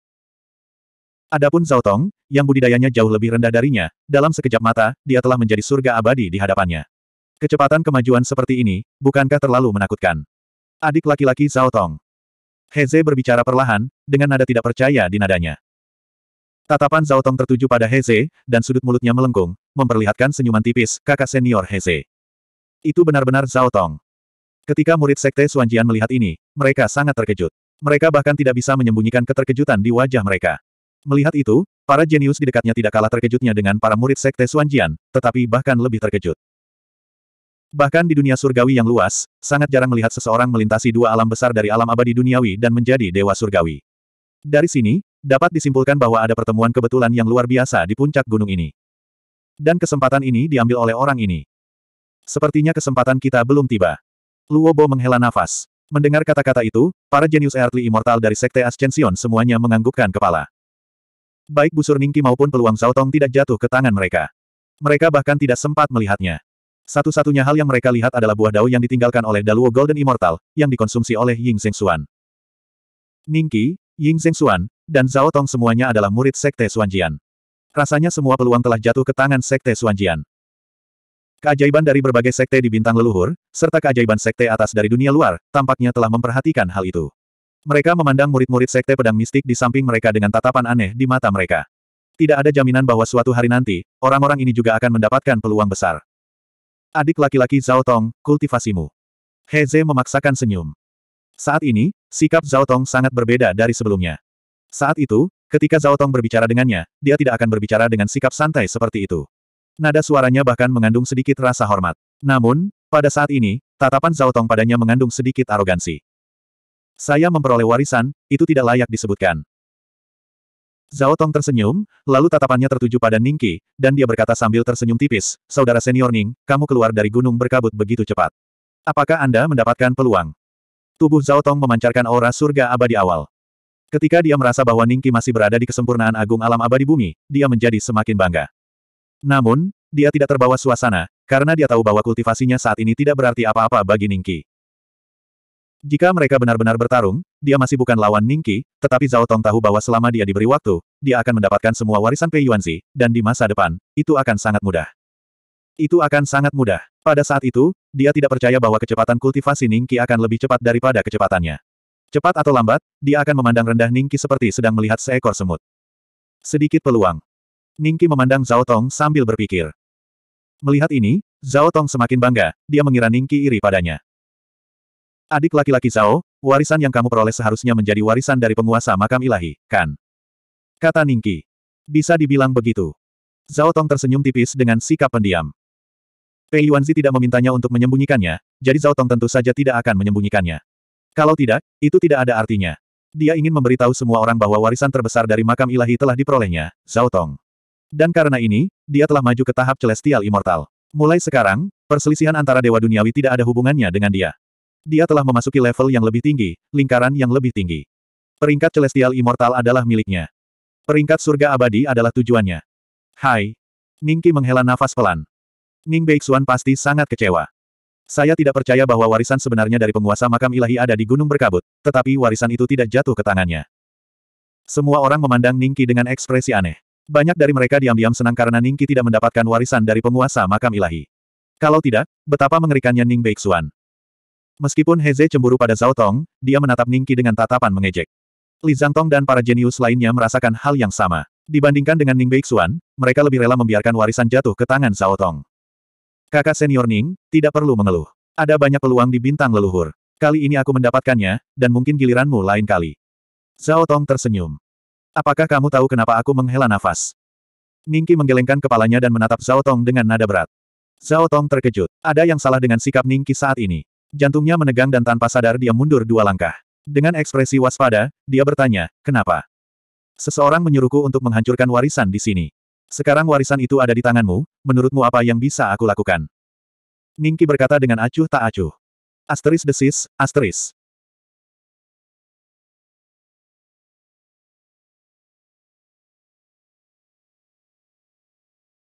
Adapun Zhao Tong, yang budidayanya jauh lebih rendah darinya, dalam sekejap mata, dia telah menjadi surga abadi di hadapannya. Kecepatan kemajuan seperti ini, bukankah terlalu menakutkan? Adik laki-laki Zhao Tong. Heze berbicara perlahan, dengan nada tidak percaya di nadanya. Tatapan Zhao Tong tertuju pada Heze, dan sudut mulutnya melengkung, memperlihatkan senyuman tipis kakak senior Heze. Itu benar-benar Zhao Tong. Ketika murid sekte Suanjian melihat ini, mereka sangat terkejut. Mereka bahkan tidak bisa menyembunyikan keterkejutan di wajah mereka. Melihat itu, para jenius di dekatnya tidak kalah terkejutnya dengan para murid sekte Suanjian, tetapi bahkan lebih terkejut. Bahkan di dunia surgawi yang luas, sangat jarang melihat seseorang melintasi dua alam besar dari alam abadi duniawi dan menjadi dewa surgawi. Dari sini, dapat disimpulkan bahwa ada pertemuan kebetulan yang luar biasa di puncak gunung ini. Dan kesempatan ini diambil oleh orang ini. Sepertinya kesempatan kita belum tiba. Luobo menghela nafas. Mendengar kata-kata itu, para jenius Earthly Immortal dari Sekte Ascension semuanya menganggukkan kepala. Baik busur Ningki maupun peluang Zaotong tidak jatuh ke tangan mereka. Mereka bahkan tidak sempat melihatnya. Satu-satunya hal yang mereka lihat adalah buah dao yang ditinggalkan oleh Daluo Golden Immortal, yang dikonsumsi oleh Ying Xuan. Ningqi, Ying Xuan, dan Zhao Tong semuanya adalah murid Sekte Suanjian. Rasanya semua peluang telah jatuh ke tangan Sekte Suanjian. Keajaiban dari berbagai sekte di bintang leluhur, serta keajaiban sekte atas dari dunia luar, tampaknya telah memperhatikan hal itu. Mereka memandang murid-murid sekte pedang mistik di samping mereka dengan tatapan aneh di mata mereka. Tidak ada jaminan bahwa suatu hari nanti, orang-orang ini juga akan mendapatkan peluang besar. Adik laki-laki Zhao Tong, kultivasimu. Heze memaksakan senyum. Saat ini, sikap Zhao Tong sangat berbeda dari sebelumnya. Saat itu, ketika Zhao Tong berbicara dengannya, dia tidak akan berbicara dengan sikap santai seperti itu. Nada suaranya bahkan mengandung sedikit rasa hormat. Namun, pada saat ini, tatapan Zhao Tong padanya mengandung sedikit arogansi. Saya memperoleh warisan, itu tidak layak disebutkan. Zhao Tong tersenyum, lalu tatapannya tertuju pada Ningqi, dan dia berkata sambil tersenyum tipis, Saudara senior Ning, kamu keluar dari gunung berkabut begitu cepat. Apakah Anda mendapatkan peluang? Tubuh Zhao Tong memancarkan aura surga abadi awal. Ketika dia merasa bahwa Ningqi masih berada di kesempurnaan agung alam abadi bumi, dia menjadi semakin bangga. Namun, dia tidak terbawa suasana, karena dia tahu bahwa kultivasinya saat ini tidak berarti apa-apa bagi Ningqi. Jika mereka benar-benar bertarung, dia masih bukan lawan Ningki, tetapi Zhao Tong tahu bahwa selama dia diberi waktu, dia akan mendapatkan semua warisan Pei Yuanzi, dan di masa depan, itu akan sangat mudah. Itu akan sangat mudah. Pada saat itu, dia tidak percaya bahwa kecepatan kultivasi Ningki akan lebih cepat daripada kecepatannya. Cepat atau lambat, dia akan memandang rendah Ningki seperti sedang melihat seekor semut. Sedikit peluang. Ningki memandang Zhao Tong sambil berpikir. Melihat ini, Zhao Tong semakin bangga, dia mengira Ningki iri padanya. Adik laki-laki Zhao, warisan yang kamu peroleh seharusnya menjadi warisan dari penguasa makam ilahi, kan? Kata Ningki. Bisa dibilang begitu. Zhao Tong tersenyum tipis dengan sikap pendiam. Pei Yuanzi tidak memintanya untuk menyembunyikannya, jadi Zhao Tong tentu saja tidak akan menyembunyikannya. Kalau tidak, itu tidak ada artinya. Dia ingin memberitahu semua orang bahwa warisan terbesar dari makam ilahi telah diperolehnya, Zhao Tong. Dan karena ini, dia telah maju ke tahap Celestial Immortal. Mulai sekarang, perselisihan antara Dewa Duniawi tidak ada hubungannya dengan dia dia telah memasuki level yang lebih tinggi, lingkaran yang lebih tinggi. Peringkat Celestial Immortal adalah miliknya. Peringkat surga abadi adalah tujuannya. Hai. Ningki menghela nafas pelan. Ning Beixuan pasti sangat kecewa. Saya tidak percaya bahwa warisan sebenarnya dari penguasa makam ilahi ada di gunung berkabut, tetapi warisan itu tidak jatuh ke tangannya. Semua orang memandang Ningki dengan ekspresi aneh. Banyak dari mereka diam-diam senang karena Ningki tidak mendapatkan warisan dari penguasa makam ilahi. Kalau tidak, betapa mengerikannya Ning Beixuan. Meskipun Heze cemburu pada Zhao Tong, dia menatap Ningki dengan tatapan mengejek. Li Zhangtong dan para jenius lainnya merasakan hal yang sama. Dibandingkan dengan Ning Beixuan, mereka lebih rela membiarkan warisan jatuh ke tangan Zhao Tong. Kakak senior Ning, tidak perlu mengeluh. Ada banyak peluang di bintang leluhur. Kali ini aku mendapatkannya, dan mungkin giliranmu lain kali. Zhao Tong tersenyum. Apakah kamu tahu kenapa aku menghela nafas? Ningki menggelengkan kepalanya dan menatap Zhao Tong dengan nada berat. Zhao Tong terkejut. Ada yang salah dengan sikap Ningki saat ini. Jantungnya menegang dan tanpa sadar dia mundur dua langkah. Dengan ekspresi waspada, dia bertanya, kenapa? Seseorang menyuruhku untuk menghancurkan warisan di sini. Sekarang warisan itu ada di tanganmu, menurutmu apa yang bisa aku lakukan? Ningki berkata dengan acuh tak acuh. Asteris desis, asteris.